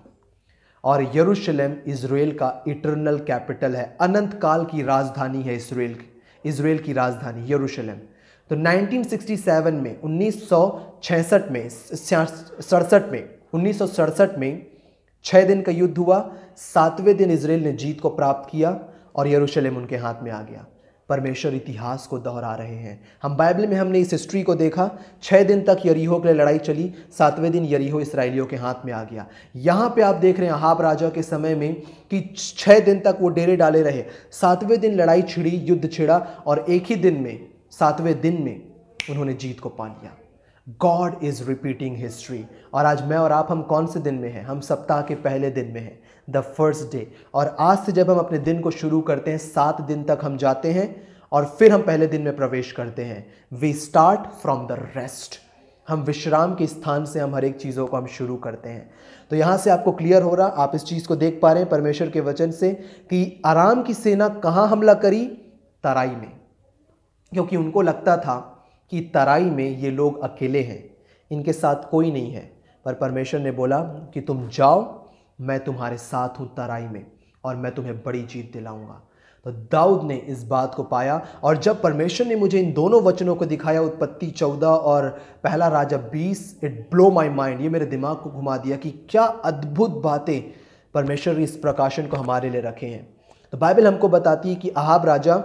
और यरूशलेम इसराइल का इटरनल कैपिटल है अनंत काल की राजधानी है इसराइल की इसराइल की राजधानी यरूशलेम तो 1967 में 1966 में सड़सठ में उन्नीस में छः दिन का युद्ध हुआ सातवें दिन इसराइल ने जीत को प्राप्त किया और यरूशलेम उनके हाथ में आ गया परमेश्वर इतिहास को दोहरा रहे हैं हम बाइबल में हमने इस हिस्ट्री को देखा छः दिन तक यरीहो के लिए लड़ाई चली सातवें दिन यरीहो इसराइलियों के हाथ में आ गया यहाँ पे आप देख रहे हैं हाब राजा के समय में कि छः दिन तक वो डेरे डाले रहे सातवें दिन लड़ाई छिड़ी युद्ध छिड़ा और एक ही दिन में सातवें दिन में उन्होंने जीत को पा लिया गॉड इज़ रिपीटिंग हिस्ट्री और आज मैं और आप हम कौन से दिन में हैं हम सप्ताह के पहले दिन में हैं द फर्स्ट डे और आज से जब हम अपने दिन को शुरू करते हैं सात दिन तक हम जाते हैं और फिर हम पहले दिन में प्रवेश करते हैं we start from the rest हम विश्राम के स्थान से हम हर एक चीज़ों को हम शुरू करते हैं तो यहाँ से आपको क्लियर हो रहा आप इस चीज़ को देख पा रहे हैं परमेश्वर के वचन से कि आराम की सेना कहाँ हमला करी तराई में क्योंकि उनको लगता था कि तराई में ये लोग अकेले हैं इनके साथ कोई नहीं है पर परमेश्वर ने बोला कि तुम जाओ मैं तुम्हारे साथ हूँ तराई में और मैं तुम्हें बड़ी जीत दिलाऊंगा तो दाऊद ने इस बात को पाया और जब परमेश्वर ने मुझे इन दोनों वचनों को दिखाया उत्पत्ति चौदह और पहला राजा बीस इट ब्लो माई माइंड ये मेरे दिमाग को घुमा दिया कि क्या अद्भुत बातें परमेश्वर इस प्रकाशन को हमारे लिए रखे हैं तो बाइबल हमको बताती है कि आहाब राजा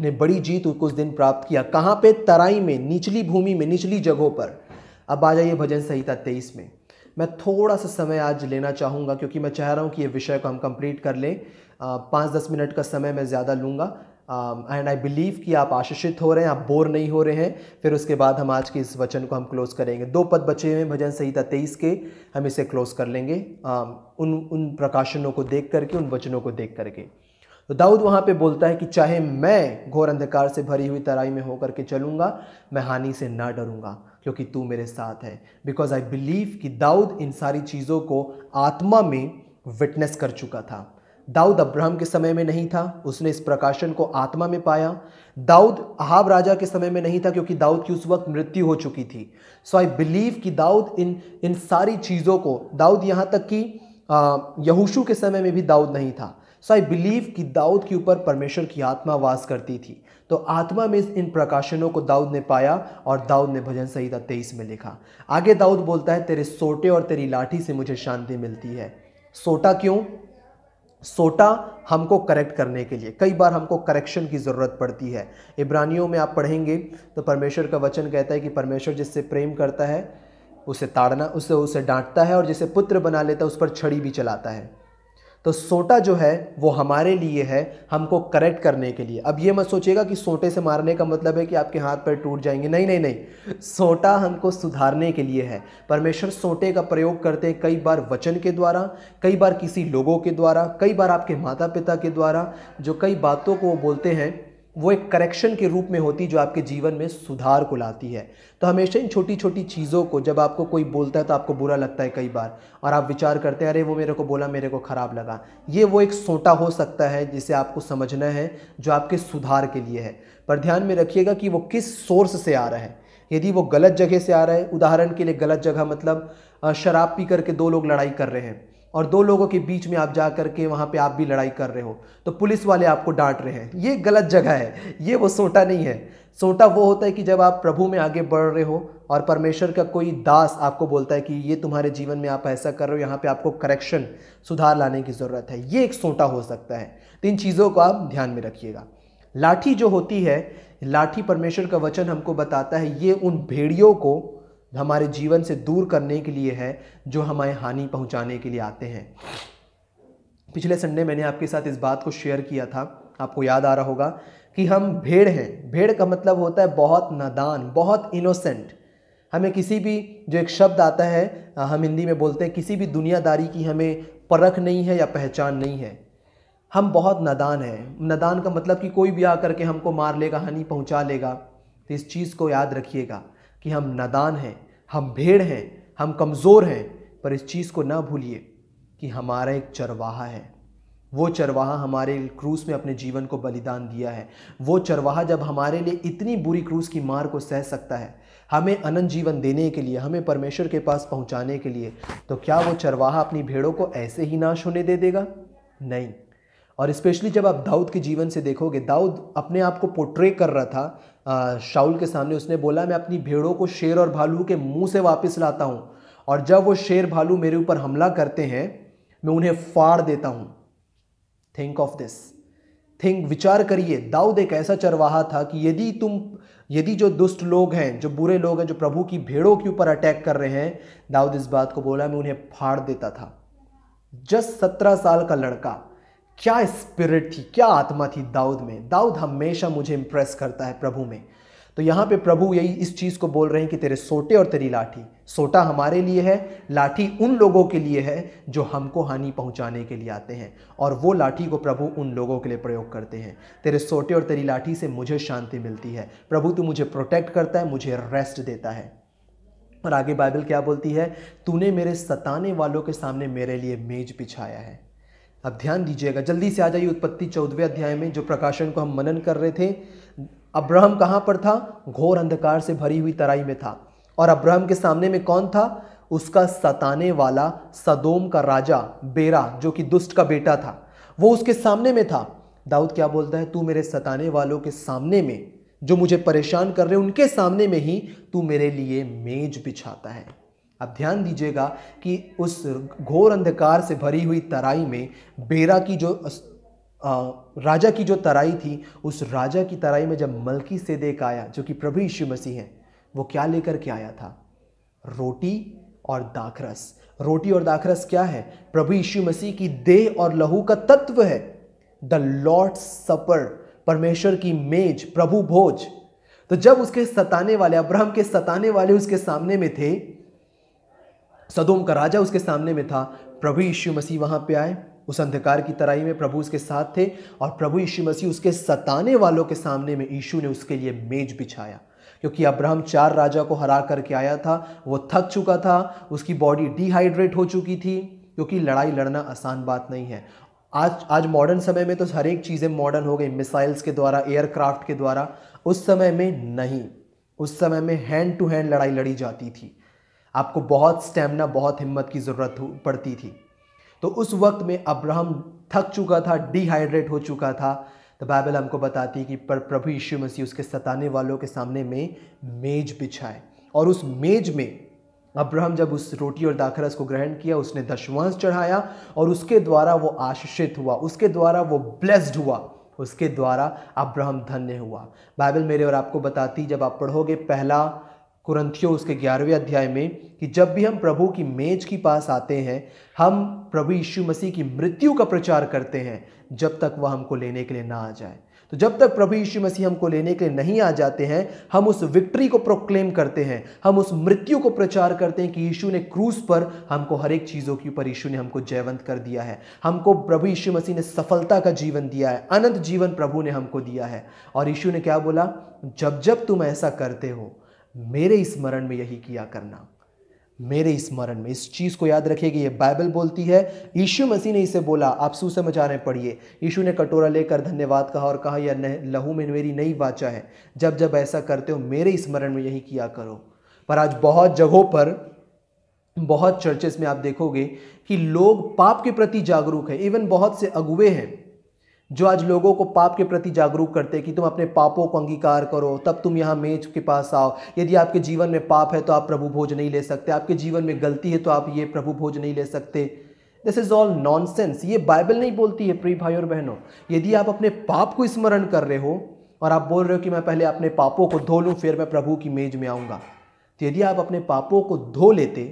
ने बड़ी जीत कुछ दिन प्राप्त किया कहाँ पे तराई में निचली भूमि में निचली जगहों पर अब आ जाइए भजन संहिता तेईस में मैं थोड़ा सा समय आज लेना चाहूँगा क्योंकि मैं चाह रहा हूँ कि ये विषय को हम कंप्लीट कर लें पाँच दस मिनट का समय मैं ज़्यादा लूँगा एंड आई बिलीव कि आप आशीषित हो रहे हैं आप बोर नहीं हो रहे हैं फिर उसके बाद हम आज के इस वचन को हम क्लोज़ करेंगे दो पद बचे हुए भजन संहिता तेईस के हम इसे क्लोज़ कर लेंगे uh, उन उन प्रकाशनों को देख करके उन वचनों को देख करके तो दाऊद वहाँ पे बोलता है कि चाहे मैं घोर अंधकार से भरी हुई तराई में होकर के चलूँगा मैं हानि से ना डरूँगा क्योंकि तू मेरे साथ है बिकॉज आई बिलीव कि दाऊद इन सारी चीज़ों को आत्मा में विटनेस कर चुका था दाऊद अब्राहम के समय में नहीं था उसने इस प्रकाशन को आत्मा में पाया दाऊद अहाब राजा के समय में नहीं था क्योंकि दाऊद की उस वक्त मृत्यु हो चुकी थी सो आई बिलीव कि दाऊद इन इन सारी चीज़ों को दाऊद यहाँ तक कि यहूशू के समय में भी दाऊद नहीं था सो आई बिलीव कि दाऊद के ऊपर परमेश्वर की आत्मा वास करती थी तो आत्मा में इन प्रकाशनों को दाऊद ने पाया और दाऊद ने भजन संहिता तेईस में लिखा आगे दाऊद बोलता है तेरे सोटे और तेरी लाठी से मुझे शांति मिलती है सोटा क्यों सोटा हमको करेक्ट करने के लिए कई बार हमको करेक्शन की ज़रूरत पड़ती है इब्रानियों में आप पढ़ेंगे तो परमेश्वर का वचन कहता है कि परमेश्वर जिससे प्रेम करता है उसे ताड़ना उसे उसे डांटता है और जिसे पुत्र बना लेता है उस पर छड़ी भी चलाता है तो सोटा जो है वो हमारे लिए है हमको करेक्ट करने के लिए अब ये मत सोचिएगा कि सोटे से मारने का मतलब है कि आपके हाथ पैर टूट जाएंगे नहीं नहीं नहीं सोटा हमको सुधारने के लिए है परमेश्वर सोटे का प्रयोग करते हैं कई बार वचन के द्वारा कई बार किसी लोगों के द्वारा कई बार आपके माता पिता के द्वारा जो कई बातों को वो बोलते हैं वो एक करेक्शन के रूप में होती है जो आपके जीवन में सुधार को लाती है तो हमेशा इन छोटी छोटी चीज़ों को जब आपको कोई बोलता है तो आपको बुरा लगता है कई बार और आप विचार करते हैं अरे वो मेरे को बोला मेरे को ख़राब लगा ये वो एक सोटा हो सकता है जिसे आपको समझना है जो आपके सुधार के लिए है पर ध्यान में रखिएगा कि वो किस सोर्स से आ रहा है यदि वो गलत जगह से आ रहा है उदाहरण के लिए गलत जगह मतलब शराब पी करके दो लोग लड़ाई कर रहे हैं और दो लोगों के बीच में आप जा करके वहाँ पे आप भी लड़ाई कर रहे हो तो पुलिस वाले आपको डांट रहे हैं ये गलत जगह है ये वो सोटा नहीं है सोटा वो होता है कि जब आप प्रभु में आगे बढ़ रहे हो और परमेश्वर का कोई दास आपको बोलता है कि ये तुम्हारे जीवन में आप ऐसा कर रहे हो यहाँ पे आपको करेक्शन सुधार लाने की ज़रूरत है ये एक सोटा हो सकता है तो इन चीज़ों को आप ध्यान में रखिएगा लाठी जो होती है लाठी परमेश्वर का वचन हमको बताता है ये उन भेड़ियों को हमारे जीवन से दूर करने के लिए है जो हमारे हानि पहुंचाने के लिए आते हैं पिछले संडे मैंने आपके साथ इस बात को शेयर किया था आपको याद आ रहा होगा कि हम भेड़ हैं भेड़ का मतलब होता है बहुत नादान बहुत इनोसेंट हमें किसी भी जो एक शब्द आता है हम हिंदी में बोलते हैं किसी भी दुनियादारी की हमें परख नहीं है या पहचान नहीं है हम बहुत नादान हैं नादान का मतलब कि कोई भी आकर के हमको मार लेगा हानि पहुंचा लेगा तो इस चीज़ को याद रखिएगा कि हम नादान हैं हम भेड़ हैं हम कमज़ोर हैं पर इस चीज़ को ना भूलिए कि हमारा एक चरवाहा है वो चरवाहा हमारे क्रूस में अपने जीवन को बलिदान दिया है वो चरवाहा जब हमारे लिए इतनी बुरी क्रूस की मार को सह सकता है हमें अनंत जीवन देने के लिए हमें परमेश्वर के पास पहुंचाने के लिए तो क्या वो चरवाहा अपनी भेड़ों को ऐसे ही नाश होने दे देगा नहीं और स्पेशली जब आप दाऊद के जीवन से देखोगे दाऊद अपने आप को पोर्ट्रे कर रहा था शाउल के सामने उसने बोला मैं अपनी भेड़ों को शेर और भालू के मुंह से वापस लाता हूँ और जब वो शेर भालू मेरे ऊपर हमला करते हैं मैं उन्हें फाड़ देता हूँ थिंक ऑफ दिस थिंक विचार करिए दाऊद एक ऐसा चरवाहा था कि यदि तुम यदि जो दुष्ट लोग हैं जो बुरे लोग हैं जो प्रभु की भेड़ों के ऊपर अटैक कर रहे हैं दाऊद इस बात को बोला मैं उन्हें फाड़ देता था जस्ट सत्रह साल का लड़का क्या स्पिरिट थी क्या आत्मा थी दाऊद में दाऊद हमेशा मुझे इम्प्रेस करता है प्रभु में तो यहाँ पे प्रभु यही इस चीज़ को बोल रहे हैं कि तेरे सोटे और तेरी लाठी सोटा हमारे लिए है लाठी उन लोगों के लिए है जो हमको हानि पहुँचाने के लिए आते हैं और वो लाठी को प्रभु उन लोगों के लिए प्रयोग करते हैं तेरे सोटे और तेरी लाठी से मुझे शांति मिलती है प्रभु तू मुझे प्रोटेक्ट करता है मुझे रेस्ट देता है और आगे बाइबल क्या बोलती है तूने मेरे सताने वालों के सामने मेरे लिए मेज बिछाया है अब ध्यान दीजिएगा जल्दी से आ जाइए उत्पत्ति चौदहवें अध्याय में जो प्रकाशन को हम मनन कर रहे थे अब्राहम कहाँ पर था घोर अंधकार से भरी हुई तराई में था और अब्राहम के सामने में कौन था उसका सताने वाला सदोम का राजा बेरा जो कि दुष्ट का बेटा था वो उसके सामने में था दाऊद क्या बोलता है तू मेरे सताने वालों के सामने में जो मुझे परेशान कर रहे उनके सामने में ही तू मेरे लिए मेज बिछाता है अब ध्यान दीजिएगा कि उस घोर अंधकार से भरी हुई तराई में बेरा की जो आ, राजा की जो तराई थी उस राजा की तराई में जब मलकी से देख आया जो कि प्रभु यीशु मसीह हैं वो क्या लेकर के आया था रोटी और दाखरस रोटी और दाखरस क्या है प्रभु यीशु मसीह की देह और लहू का तत्व है द लॉर्ड सपर परमेश्वर की मेज प्रभु भोज तो जब उसके सताने वाले अब्राहम के सताने वाले उसके सामने में थे सदोम का राजा उसके सामने में था प्रभु यीशु मसीह वहाँ पे आए उस अंधकार की तराई में प्रभु उसके साथ थे और प्रभु यीशु मसीह उसके सताने वालों के सामने में यीशु ने उसके लिए मेज बिछाया क्योंकि अब्राहम चार राजा को हरा करके आया था वो थक चुका था उसकी बॉडी डिहाइड्रेट हो चुकी थी क्योंकि लड़ाई लड़ना आसान बात नहीं है आज आज मॉडर्न समय में तो हर एक चीज़ें मॉडर्न हो गई मिसाइल्स के द्वारा एयरक्राफ्ट के द्वारा उस समय में नहीं उस समय में हैंड टू हैंड लड़ाई लड़ी जाती थी आपको बहुत स्टेमिना बहुत हिम्मत की ज़रूरत पड़ती थी तो उस वक्त में अब्राहम थक चुका था डिहाइड्रेट हो चुका था तो बाइबल हमको बताती है कि पर प्रभु यीशु मसीह उसके सताने वालों के सामने में मेज बिछाए और उस मेज में अब्राहम जब उस रोटी और दाखरस को ग्रहण किया उसने दशवांश चढ़ाया और उसके द्वारा वो आशीषित हुआ उसके द्वारा वो ब्लेस्ड हुआ उसके द्वारा अब्राहम धन्य हुआ बाइबल मेरे और आपको बताती जब आप पढ़ोगे पहला कुरंथियों उसके ग्यारहवें अध्याय में कि जब भी हम प्रभु की मेज के पास आते हैं हम प्रभु यीशु मसीह की मृत्यु का प्रचार करते हैं जब तक वह हमको लेने के लिए ना आ जाए तो जब तक प्रभु यीशु मसीह हमको लेने के लिए नहीं आ जाते हैं हम उस विक्ट्री को प्रोक्लेम करते हैं हम उस मृत्यु को प्रचार करते हैं कि यीशु ने क्रूस पर हमको हर एक चीज़ों के ऊपर यीशु ने हमको जयवंत कर दिया है हमको प्रभु यीशु मसीह ने सफलता का जीवन दिया है अनंत जीवन प्रभु ने हमको दिया है और यीशु ने क्या बोला जब जब तुम ऐसा करते हो मेरे स्मरण में यही किया करना मेरे स्मरण में इस चीज़ को याद रखेगी ये बाइबल बोलती है यीशु मसीह ने इसे बोला आप रहे पढ़िए यीशु ने कटोरा लेकर धन्यवाद कहा और कहा यह लहू में मेरी नई वाचा है जब जब ऐसा करते हो मेरे स्मरण में यही किया करो पर आज बहुत जगहों पर बहुत चर्चेस में आप देखोगे कि लोग पाप के प्रति जागरूक है इवन बहुत से अगुए हैं जो आज लोगों को पाप के प्रति जागरूक करते कि तुम अपने पापों को अंगीकार करो तब तुम यहाँ मेज के पास आओ यदि आपके जीवन में पाप है तो आप प्रभु भोज नहीं ले सकते आपके जीवन में गलती है तो आप ये प्रभु भोज नहीं ले सकते दिस इज़ ऑल नॉन ये बाइबल नहीं बोलती है प्रिय भाई और बहनों यदि आप अपने पाप को स्मरण कर रहे हो और आप बोल रहे हो कि मैं पहले अपने पापों को धो लूँ फिर मैं प्रभु की मेज में आऊँगा तो यदि आप अपने पापों को धो लेते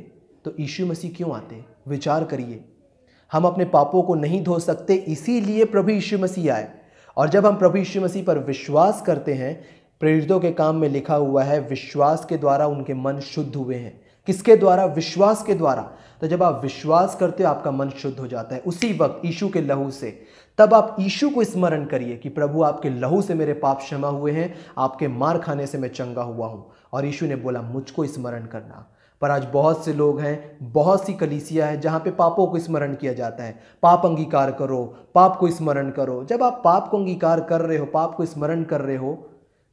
तो ईशु मसीह क्यों आते विचार करिए हम अपने पापों को नहीं धो सकते इसीलिए प्रभु यीशु मसीह आए और जब हम प्रभु यीशु मसीह पर विश्वास करते हैं प्रेरितों के काम में लिखा हुआ है विश्वास के द्वारा उनके मन शुद्ध हुए हैं किसके द्वारा विश्वास के द्वारा तो जब आप विश्वास करते हो आपका मन शुद्ध हो जाता है उसी वक्त यीशु के लहू से तब आप यीशु को स्मरण करिए कि प्रभु आपके लहू से मेरे पाप क्षमा हुए हैं आपके मार खाने से मैं चंगा हुआ हूँ और यीशु ने बोला मुझको स्मरण करना पर आज बहुत से लोग हैं बहुत सी कलीसिया है जहाँ पे पापों को स्मरण किया जाता है पाप अंगीकार करो पाप को स्मरण करो जब आप पाप को अंगीकार कर रहे हो पाप को स्मरण कर रहे हो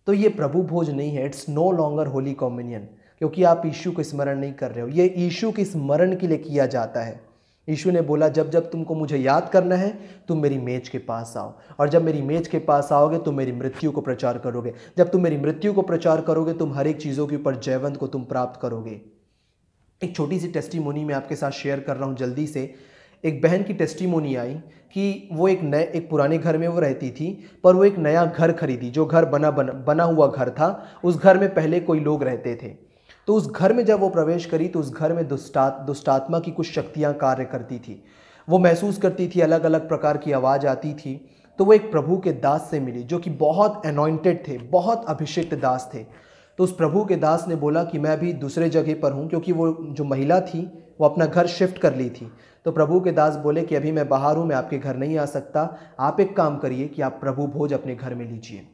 तो ये प्रभु भोज नहीं है it's no longer holy communion क्योंकि आप ईशु को स्मरण नहीं कर रहे हो ये ईशु के स्मरण के लिए किया जाता है ईशु ने बोला जब जब तुमको मुझे याद करना है तुम मेरी मेज के पास आओ और जब मेरी मेज के पास आओगे तुम मेरी मृत्यु को प्रचार करोगे जब तुम मेरी मृत्यु को प्रचार करोगे तुम हर एक चीज़ों के ऊपर जयवंत को तुम प्राप्त करोगे एक छोटी सी टेस्टिमोनी मैं आपके साथ शेयर कर रहा हूँ जल्दी से एक बहन की टेस्टिमोनी आई कि वो एक नए एक पुराने घर में वो रहती थी पर वो एक नया घर खरीदी जो घर बना बना बना हुआ घर था उस घर में पहले कोई लोग रहते थे तो उस घर में जब वो प्रवेश करी तो उस घर में दुष्टा दुष्टात्मा की कुछ शक्तियाँ कार्य करती थी वो महसूस करती थी अलग अलग प्रकार की आवाज़ आती थी तो वो एक प्रभु के दास से मिली जो कि बहुत अनॉइंटेड थे बहुत अभिषिक्त दास थे तो उस प्रभु के दास ने बोला कि मैं भी दूसरे जगह पर हूँ क्योंकि वो जो महिला थी वो अपना घर शिफ्ट कर ली थी तो प्रभु के दास बोले कि अभी मैं बाहर हूँ मैं आपके घर नहीं आ सकता आप एक काम करिए कि आप प्रभु भोज अपने घर में लीजिए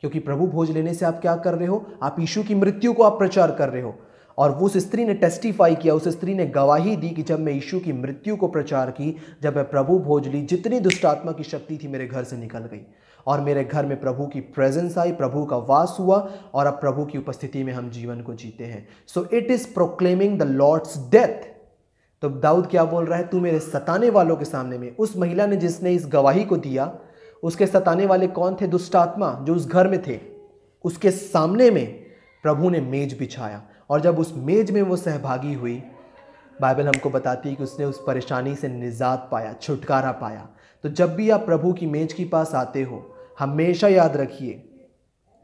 क्योंकि प्रभु भोज लेने से आप क्या कर रहे हो आप यीशु की मृत्यु को आप प्रचार कर रहे हो और उस स्त्री ने टेस्टिफाई किया उस स्त्री ने गवाही दी कि जब मैं यीशु की मृत्यु को प्रचार की जब मैं प्रभु भोज ली जितनी दुष्टात्मा की शक्ति थी मेरे घर से निकल गई और मेरे घर में प्रभु की प्रेजेंस आई प्रभु का वास हुआ और अब प्रभु की उपस्थिति में हम जीवन को जीते हैं so it is proclaiming the lord's death तो दाऊद क्या बोल रहा है तू मेरे सताने वालों के सामने में उस महिला ने जिसने इस गवाही को दिया उसके सताने वाले कौन थे दुष्टात्मा जो उस घर में थे उसके सामने में प्रभु ने मेज बिछाया और जब उस मेज में वो सहभागी हुई बाइबल हमको बताती है कि उसने उस परेशानी से निजात पाया छुटकारा पाया तो जब भी आप प्रभु की मेज के पास आते हो हमेशा याद रखिए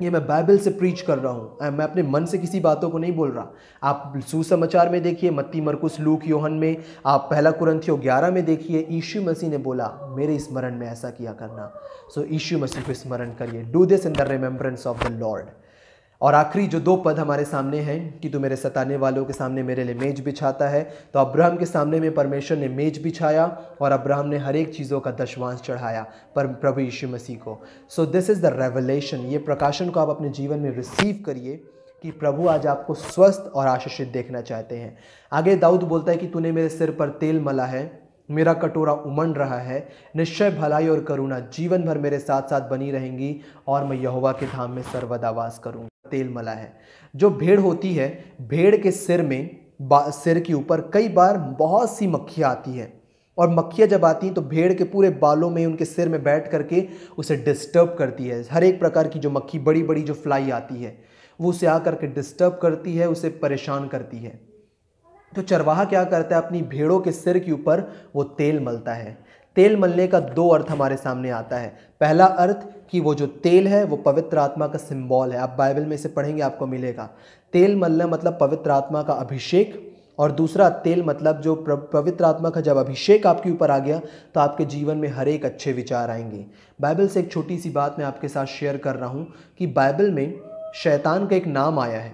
ये मैं बाइबल से प्रीच कर रहा हूँ मैं अपने मन से किसी बातों को नहीं बोल रहा आप सुसमाचार में देखिए मत्ती मरकुस लूक योहन में आप पहला कुरंथियो ग्यारह में देखिए ईशु मसीह ने बोला मेरे स्मरण में ऐसा किया करना सो so, मसीह को स्मरण करिए do this in the remembrance of the lord और आखिरी जो दो पद हमारे सामने हैं कि तू मेरे सताने वालों के सामने मेरे लिए मेज बिछाता है तो अब्राहम के सामने में परमेश्वर ने मेज बिछाया और अब्राहम ने हर एक चीज़ों का दशवांश चढ़ाया पर प्रभु यीशु मसीह को so this is the revelation ये प्रकाशन को आप अपने जीवन में रिसीव करिए कि प्रभु आज आपको स्वस्थ और आशीषित देखना चाहते हैं आगे दाऊद बोलता है कि तूने मेरे सिर पर तेल मला है मेरा कटोरा उमड़ रहा है निश्चय भलाई और करुणा जीवन भर मेरे साथ साथ बनी रहेंगी और मैं यहोवा के धाम में सर्वदा वास करूँगा तेल मला है जो भेड़ होती है भेड़ के सिर में सिर के ऊपर कई बार बहुत सी मक्खियाँ आती हैं और मक्खियाँ जब आती हैं तो भेड़ के पूरे बालों में उनके सिर में बैठ करके उसे डिस्टर्ब करती है हर एक प्रकार की जो मक्खी बड़ी बड़ी जो फ्लाई आती है वो उसे आकर के डिस्टर्ब करती है उसे परेशान करती है तो चरवाहा क्या करता है अपनी भेड़ों के सिर के ऊपर वो तेल मलता है तेल मलने का दो अर्थ हमारे सामने आता है पहला अर्थ कि वो जो तेल है वो पवित्र आत्मा का सिंबल है आप बाइबल में इसे पढ़ेंगे आपको मिलेगा तेल मल्ल मतलब, मतलब पवित्र आत्मा का अभिषेक और दूसरा तेल मतलब जो पवित्र आत्मा का जब अभिषेक आपके ऊपर आ गया तो आपके जीवन में हर एक अच्छे विचार आएंगे बाइबल से एक छोटी सी बात मैं आपके साथ शेयर कर रहा हूँ कि बाइबल में शैतान का एक नाम आया है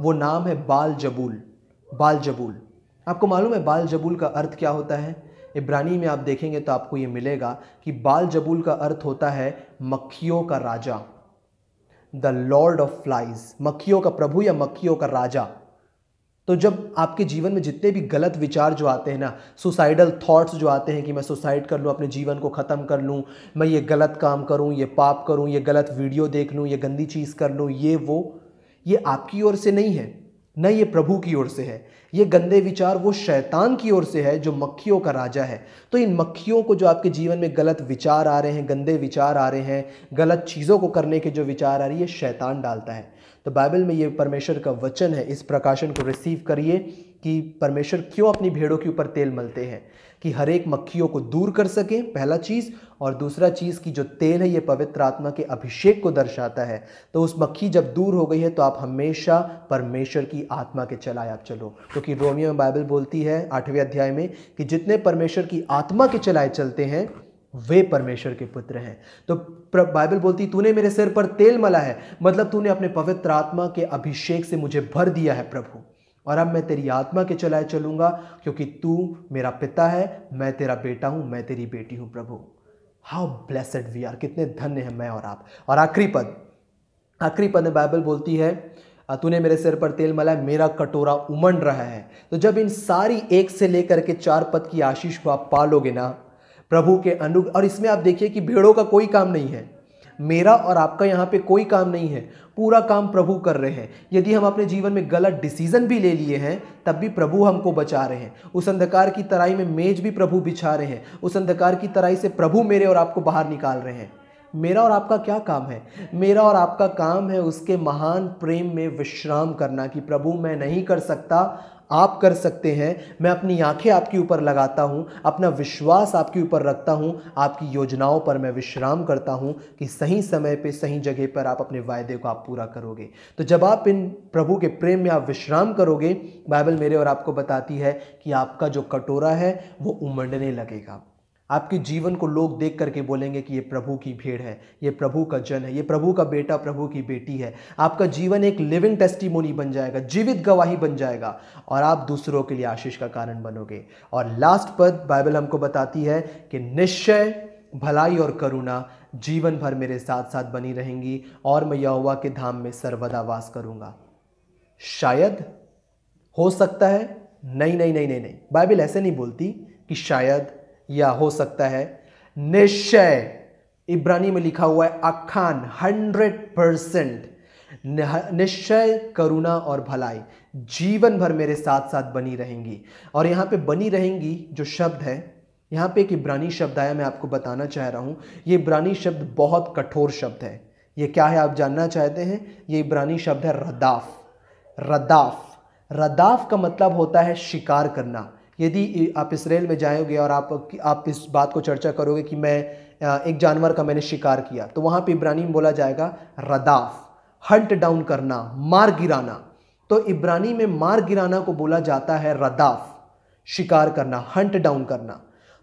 वो नाम है बाल जबूल बाल जबूल आपको मालूम है बाल जबूल का अर्थ क्या होता है इब्रानी में आप देखेंगे तो आपको ये मिलेगा कि बाल जबूल का अर्थ होता है मक्खियों का राजा द लॉर्ड ऑफ फ्लाइज मक्खियों का प्रभु या मक्खियों का राजा तो जब आपके जीवन में जितने भी गलत विचार जो आते हैं ना सुसाइडल थॉट्स जो आते हैं कि मैं सुसाइड कर लूँ अपने जीवन को ख़त्म कर लूँ मैं ये गलत काम करूँ ये पाप करूँ ये गलत वीडियो देख लूँ ये गंदी चीज़ कर लूँ ये वो ये आपकी ओर से नहीं है न ये प्रभु की ओर से है ये गंदे विचार वो शैतान की ओर से है जो मक्खियों का राजा है तो इन मक्खियों को जो आपके जीवन में गलत विचार आ रहे हैं गंदे विचार आ रहे हैं गलत चीज़ों को करने के जो विचार आ रही है शैतान डालता है तो बाइबल में ये परमेश्वर का वचन है इस प्रकाशन को रिसीव करिए कि परमेश्वर क्यों अपनी भेड़ों के ऊपर तेल मलते हैं कि हर एक मक्खियों को दूर कर सकें पहला चीज़ और दूसरा चीज़ की जो तेल है ये पवित्र आत्मा के अभिषेक को दर्शाता है तो उस मक्खी जब दूर हो गई है तो आप हमेशा परमेश्वर की आत्मा के चलाए आप चलो क्योंकि तो रोमियो बाइबल बोलती है आठवें अध्याय में कि जितने परमेश्वर की आत्मा के चलाए चलते हैं वे परमेश्वर के पुत्र हैं तो बाइबल बोलती तूने मेरे सिर पर तेल मला है मतलब तूने अपने पवित्र आत्मा के अभिषेक से मुझे भर दिया है प्रभु और अब मैं तेरी आत्मा के चलाए चलूंगा क्योंकि तू मेरा पिता है मैं तेरा बेटा हूं मैं तेरी बेटी हूँ प्रभु हाउ ब्लेसड वी आर कितने धन्य हैं मैं और आप और आखिरी पद आखिरी पद में बाइबल बोलती है तूने मेरे सिर पर तेल मला है मेरा कटोरा उमंड रहा है तो जब इन सारी एक से लेकर के चार पद की आशीष को आप पालोगे ना प्रभु के अनुग और इसमें आप देखिए कि भेड़ों का कोई काम नहीं है मेरा और आपका यहाँ पे कोई काम नहीं है पूरा काम प्रभु कर रहे हैं यदि हम अपने जीवन में गलत डिसीजन भी ले लिए हैं तब भी प्रभु हमको बचा रहे हैं उस अंधकार की तराई में मेज भी प्रभु बिछा रहे हैं उस अंधकार की तराई से प्रभु मेरे और आपको बाहर निकाल रहे हैं मेरा और आपका क्या काम है मेरा और आपका काम है उसके महान प्रेम में विश्राम करना कि प्रभु मैं नहीं कर सकता आप कर सकते हैं मैं अपनी आंखें आपके ऊपर लगाता हूँ अपना विश्वास आपके ऊपर रखता हूँ आपकी योजनाओं पर मैं विश्राम करता हूँ कि सही समय पे सही जगह पर आप अपने वायदे को आप पूरा करोगे तो जब आप इन प्रभु के प्रेम में आप विश्राम करोगे बाइबल मेरे और आपको बताती है कि आपका जो कटोरा है वो उमड़ने लगेगा आपके जीवन को लोग देख करके बोलेंगे कि ये प्रभु की भेड़ है ये प्रभु का जन है ये प्रभु का बेटा प्रभु की बेटी है आपका जीवन एक लिविंग टेस्टिमोनी बन जाएगा जीवित गवाही बन जाएगा और आप दूसरों के लिए आशीष का कारण बनोगे और लास्ट पद बाइबल हमको बताती है कि निश्चय भलाई और करुणा जीवन भर मेरे साथ साथ बनी रहेंगी और मैं यौवा के धाम में सर्वदा वास करूँगा शायद हो सकता है नहीं नहीं नहीं नहीं नहीं बाइबल ऐसे नहीं बोलती कि शायद या हो सकता है निश्चय इब्रानी में लिखा हुआ है अखान हंड्रेड परसेंट निश्चय करुणा और भलाई जीवन भर मेरे साथ साथ बनी रहेंगी और यहाँ पे बनी रहेंगी जो शब्द है यहाँ पे एक इब्रानी शब्द आया मैं आपको बताना चाह रहा हूँ ये इब्रानी शब्द बहुत कठोर शब्द है ये क्या है आप जानना चाहते हैं ये इब्रानी शब्द है रदाफ रदाफ रदाफ का मतलब होता है शिकार करना यदि आप इसराइल में जाएंगे और आप आप इस बात को चर्चा करोगे कि मैं एक जानवर का मैंने शिकार किया तो वहाँ पे इब्रानी में बोला जाएगा रदाफ हंट डाउन करना मार गिराना तो इब्रानी में मार गिराना को बोला जाता है रदाफ शिकार करना हंट डाउन करना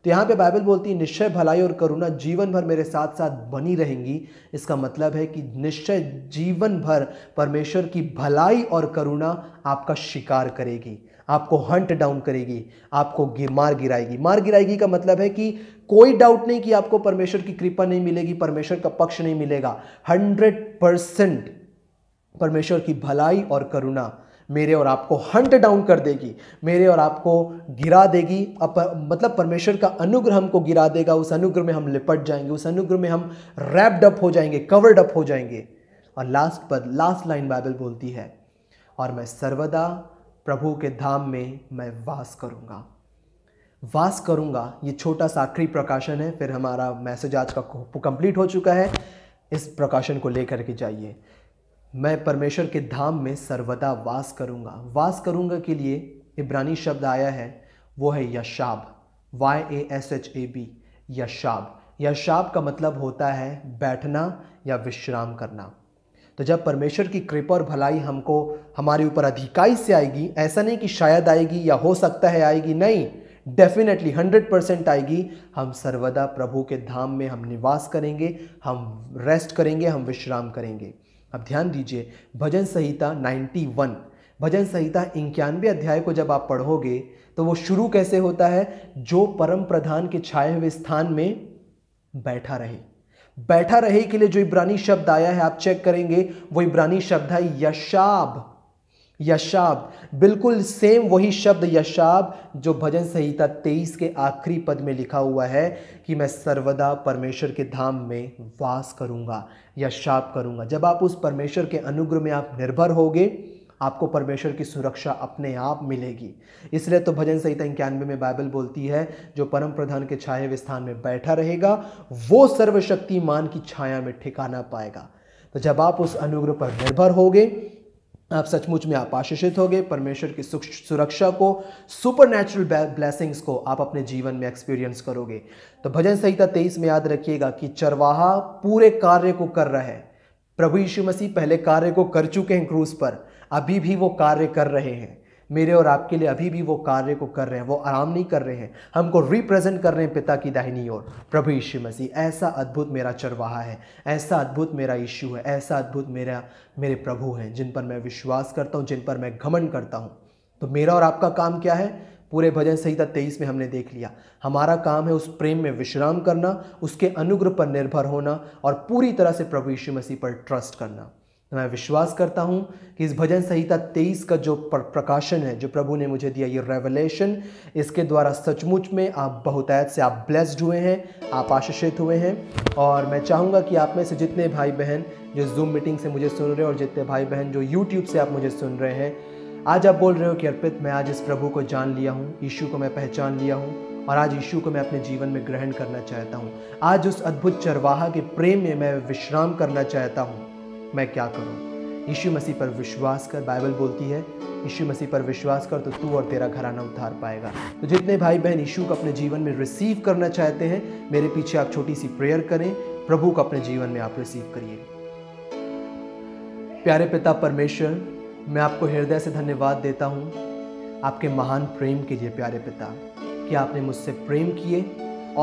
तो यहाँ पे बाइबल बोलती है निश्चय भलाई और करुणा जीवन भर मेरे साथ साथ बनी रहेंगी इसका मतलब है कि निश्चय जीवन भर परमेश्वर की भलाई और करुणा आपका शिकार करेगी आपको हंट डाउन करेगी आपको मार गिराएगी मार गिराएगी का मतलब है कि कोई डाउट नहीं कि आपको परमेश्वर की कृपा नहीं मिलेगी परमेश्वर का पक्ष नहीं मिलेगा हंड्रेड परसेंट परमेश्वर की भलाई और करुणा मेरे और आपको हंट डाउन कर देगी मेरे और आपको गिरा देगी अप, मतलब परमेश्वर का अनुग्रह हमको गिरा देगा उस अनुग्रह में हम लिपट जाएंगे उस अनुग्रह में हम रैप्ड अप हो जाएंगे कवर्ड अप हो जाएंगे और लास्ट पर लास्ट लाइन बाइबल बोलती है और मैं सर्वदा प्रभु के धाम में मैं वास करूँगा वास करूँगा ये छोटा सा आखिरी प्रकाशन है फिर हमारा मैसेज आज का कंप्लीट हो चुका है इस प्रकाशन को लेकर के जाइए मैं परमेश्वर के धाम में सर्वदा वास करूँगा वास करूँगा के लिए इब्रानी शब्द आया है वो है Yashab Y A S H A B Yashab Yashab का मतलब होता है बैठना या विश्राम करना तो जब परमेश्वर की कृपा और भलाई हमको हमारे ऊपर अधिकाई से आएगी ऐसा नहीं कि शायद आएगी या हो सकता है आएगी नहीं डेफिनेटली हंड्रेड परसेंट आएगी हम सर्वदा प्रभु के धाम में हम निवास करेंगे हम रेस्ट करेंगे हम विश्राम करेंगे अब ध्यान दीजिए भजन संहिता 91 भजन संहिता इक्यानवे अध्याय को जब आप पढ़ोगे तो वो शुरू कैसे होता है जो परम प्रधान के छाए हुए स्थान में बैठा रहे बैठा रहे के लिए जो इब्रानी शब्द आया है आप चेक करेंगे वो इब्रानी शब्द है यशाब यशाब बिल्कुल सेम वही शब्द यशाब जो भजन संहिता तेईस के आखिरी पद में लिखा हुआ है कि मैं सर्वदा परमेश्वर के धाम में वास करूंगा यशाब करूंगा जब आप उस परमेश्वर के अनुग्रह में आप निर्भर होगे आपको परमेश्वर की सुरक्षा अपने आप मिलेगी इसलिए तो भजन संहिता इक्यानवे में बाइबल बोलती है जो परम प्रधान के छाए स्थान में बैठा रहेगा वो सर्वशक्तिमान की छाया में ठिकाना पाएगा तो जब आप उस अनुग्रह पर निर्भर होगे आप सचमुच में आप आशीषित होगे परमेश्वर की सुरक्षा को सुपर नेचुरल ब्लैसिंग्स को आप अपने जीवन में एक्सपीरियंस करोगे तो भजन संहिता तेईस में याद रखिएगा कि चरवाहा पूरे कार्य को कर रहा है प्रभु यीशु मसीह पहले कार्य को कर चुके हैं क्रूज पर अभी भी वो कार्य कर रहे हैं मेरे और आपके लिए अभी भी वो कार्य को कर रहे हैं वो आराम नहीं कर रहे हैं हमको रिप्रेजेंट कर रहे हैं पिता की दाहिनी ओर प्रभु यीशु मसीह ऐसा अद्भुत मेरा चरवाहा है ऐसा अद्भुत मेरा यीशु है ऐसा अद्भुत मेरा मेरे प्रभु हैं जिन पर मैं विश्वास करता हूँ जिन पर मैं घमन करता हूँ तो मेरा और आपका काम क्या है पूरे भजन संहिता तेईस में हमने देख लिया हमारा काम है उस प्रेम में विश्राम करना उसके अनुग्रह पर निर्भर होना और पूरी तरह से प्रभु यीशु मसीह पर ट्रस्ट करना तो मैं विश्वास करता हूँ कि इस भजन संहिता 23 का जो प्रकाशन है जो प्रभु ने मुझे दिया ये रेवलेशन इसके द्वारा सचमुच में आप बहुतायत से आप ब्लेस्ड हुए हैं आप आशीषित हुए हैं और मैं चाहूँगा कि आप में से जितने भाई बहन जो जूम मीटिंग से मुझे सुन रहे हैं और जितने भाई बहन जो यूट्यूब से आप मुझे सुन रहे हैं आज आप बोल रहे हो कि अर्पित मैं आज इस प्रभु को जान लिया हूँ यीशु को मैं पहचान लिया हूँ और आज यीशु को मैं अपने जीवन में ग्रहण करना चाहता हूँ आज उस अद्भुत चरवाहा के प्रेम में मैं विश्राम करना चाहता हूँ मैं क्या करूँ यीशु मसीह पर विश्वास कर बाइबल बोलती है यीशु मसीह पर विश्वास कर तो तू और तेरा घराना उद्धार पाएगा तो जितने भाई बहन यीशु को अपने जीवन में रिसीव करना चाहते हैं मेरे पीछे आप छोटी सी प्रेयर करें प्रभु को अपने जीवन में आप रिसीव करिए प्यारे पिता परमेश्वर मैं आपको हृदय से धन्यवाद देता हूँ आपके महान प्रेम के लिए प्यारे पिता कि आपने मुझसे प्रेम किए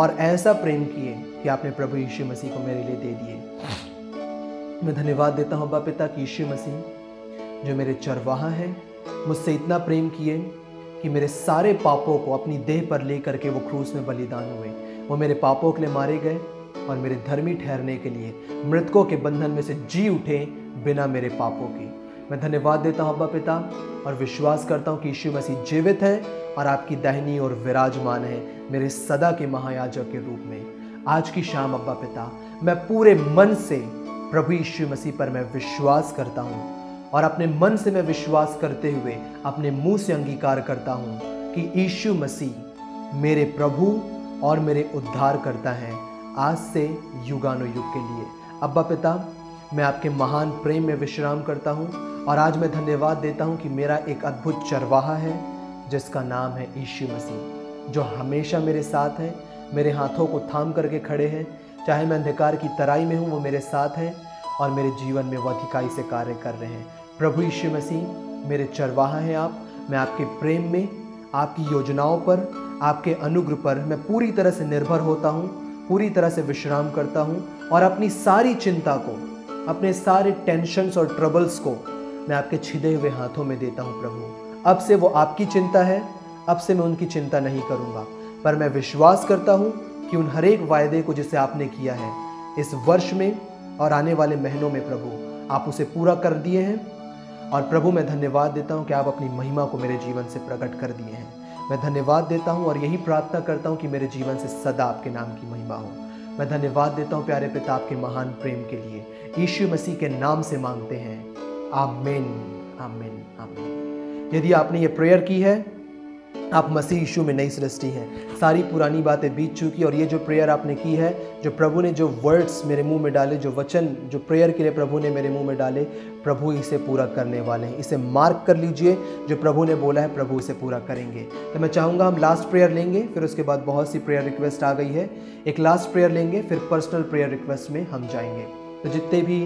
और ऐसा प्रेम किए कि आपने प्रभु यीशु मसीह को मेरे लिए दे दिए मैं धन्यवाद देता हूँ अब्बा पिता की यीशु मसीह जो मेरे चरवाहा हैं मुझसे इतना प्रेम किए कि मेरे सारे पापों को अपनी देह पर ले करके वो क्रूस में बलिदान हुए वो मेरे पापों के लिए मारे गए और मेरे धर्मी ठहरने के लिए मृतकों के बंधन में से जी उठे बिना मेरे पापों की मैं धन्यवाद देता हूँ अब्बा पिता और विश्वास करता हूँ कि यीशु मसीह जीवित है और आपकी दहनी और विराजमान है मेरे सदा के महायाजक के रूप में आज की शाम अब्बा पिता मैं पूरे मन से प्रभु यीशु मसीह पर मैं विश्वास करता हूँ और अपने मन से मैं विश्वास करते हुए अपने मुंह से अंगीकार करता हूँ कि यीशु मसीह मेरे प्रभु और मेरे उद्धार करता है आज से युगानुयुग के लिए अब्बा पिता मैं आपके महान प्रेम में विश्राम करता हूँ और आज मैं धन्यवाद देता हूँ कि मेरा एक अद्भुत चरवाहा है जिसका नाम है यीशु मसीह जो हमेशा मेरे साथ है मेरे हाथों को थाम करके खड़े हैं चाहे मैं अंधकार की तराई में हूँ वो मेरे साथ हैं और मेरे जीवन में वो अधिकाई से कार्य कर रहे हैं प्रभु यीशु मसीह मेरे चरवाहा हैं आप मैं आपके प्रेम में आपकी योजनाओं पर आपके अनुग्रह पर मैं पूरी तरह से निर्भर होता हूँ पूरी तरह से विश्राम करता हूँ और अपनी सारी चिंता को अपने सारे टेंशन्स और ट्रबल्स को मैं आपके छिदे हुए हाथों में देता हूँ प्रभु अब से वो आपकी चिंता है अब से मैं उनकी चिंता नहीं करूँगा पर मैं विश्वास करता हूँ कि उन हरेक वायदे को जिसे आपने किया है इस वर्ष में और आने वाले महीनों में प्रभु आप उसे पूरा कर दिए हैं और प्रभु मैं धन्यवाद देता हूँ कि आप अपनी महिमा को मेरे जीवन से प्रकट कर दिए हैं मैं धन्यवाद देता हूँ और यही प्रार्थना करता हूँ कि मेरे जीवन से सदा आपके नाम की महिमा हो मैं धन्यवाद देता हूँ प्यारे पिता आपके महान प्रेम के लिए यीशु मसीह के नाम से मांगते हैं आमेन आमेन आमेन यदि आपने ये प्रेयर की है आप मसीह यीशु में नई सृष्टि हैं सारी पुरानी बातें बीत चुकी और ये जो प्रेयर आपने की है जो प्रभु ने जो वर्ड्स मेरे मुंह में डाले जो वचन जो प्रेयर के लिए प्रभु ने मेरे मुंह में डाले प्रभु इसे पूरा करने वाले हैं इसे मार्क कर लीजिए जो प्रभु ने बोला है प्रभु इसे पूरा करेंगे तो मैं चाहूँगा हम लास्ट प्रेयर लेंगे फिर उसके बाद बहुत सी प्रेयर रिक्वेस्ट आ गई है एक लास्ट प्रेयर लेंगे फिर पर्सनल प्रेयर रिक्वेस्ट में हम जाएंगे तो जितने भी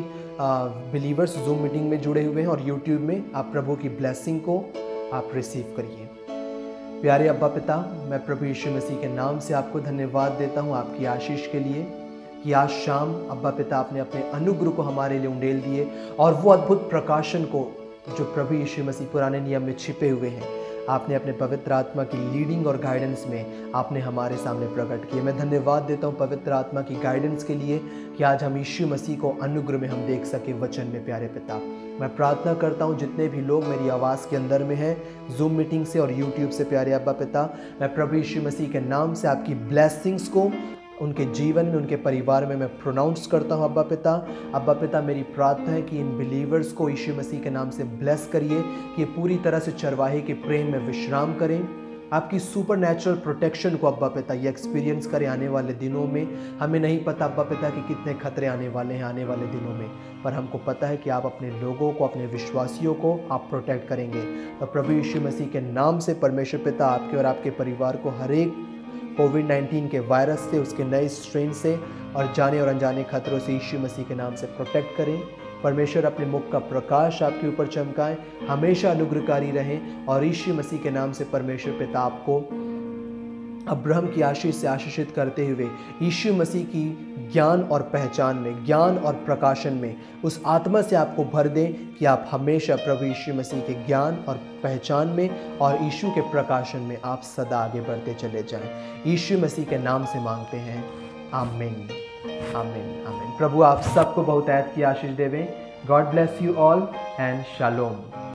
बिलीवर्स जूम मीटिंग में जुड़े हुए हैं और यूट्यूब में आप प्रभु की ब्लेसिंग को आप रिसीव करिए प्यारे अब्बा पिता मैं प्रभु यीशु मसीह के नाम से आपको धन्यवाद देता हूँ आपकी आशीष के लिए कि आज शाम अब्बा पिता आपने अपने अनुग्रह को हमारे लिए उंडेल दिए और वो अद्भुत प्रकाशन को जो प्रभु यीशु मसीह पुराने नियम में छिपे हुए हैं आपने अपने पवित्र आत्मा की लीडिंग और गाइडेंस में आपने हमारे सामने प्रकट किए मैं धन्यवाद देता हूँ पवित्र आत्मा की गाइडेंस के लिए कि आज हम यीशु मसीह को अनुग्रह में हम देख सके वचन में प्यारे पिता मैं प्रार्थना करता हूँ जितने भी लोग मेरी आवाज़ के अंदर में हैं जूम मीटिंग से और यूट्यूब से प्यारे अब्बा पिता मैं प्रभु यीशु मसीह के नाम से आपकी ब्लैसिंग्स को उनके जीवन में उनके परिवार में मैं प्रोनाउंस करता हूँ अब्बा पिता अब्बा पिता मेरी प्रार्थना है कि इन बिलीवर्स को यीशु मसीह के नाम से ब्लेस करिए कि पूरी तरह से चरवाहे के प्रेम में विश्राम करें आपकी सुपर नेचुरल प्रोटेक्शन को अब्बा पिता ये एक्सपीरियंस करें आने वाले दिनों में हमें नहीं पता अब्बा पिता कि कितने खतरे आने वाले हैं आने वाले दिनों में पर हमको पता है कि आप अपने लोगों को अपने विश्वासियों को आप प्रोटेक्ट करेंगे तो प्रभु यीशु मसीह के नाम से परमेश्वर पिता आपके और आपके परिवार को हर एक कोविड 19 के वायरस से उसके नए स्ट्रेन से और जाने और अनजाने खतरों से यीशु मसीह के नाम से प्रोटेक्ट करें परमेश्वर अपने मुख का प्रकाश आपके ऊपर चमकाएं हमेशा अनुग्रहकारी रहें और यीशु मसीह के नाम से परमेश्वर पिता आपको अब्राहम की आशीष से आशीषित करते हुए यीशु मसीह की ज्ञान और पहचान में ज्ञान और प्रकाशन में उस आत्मा से आपको भर दें कि आप हमेशा प्रभु यीशु मसीह के ज्ञान और पहचान में और यीशु के प्रकाशन में आप सदा आगे बढ़ते चले जाएं यीशु मसीह के नाम से मांगते हैं आमिन आमिन आमिन प्रभु आप सबको बहुत ऐत की आशीष देवें God bless you all and shalom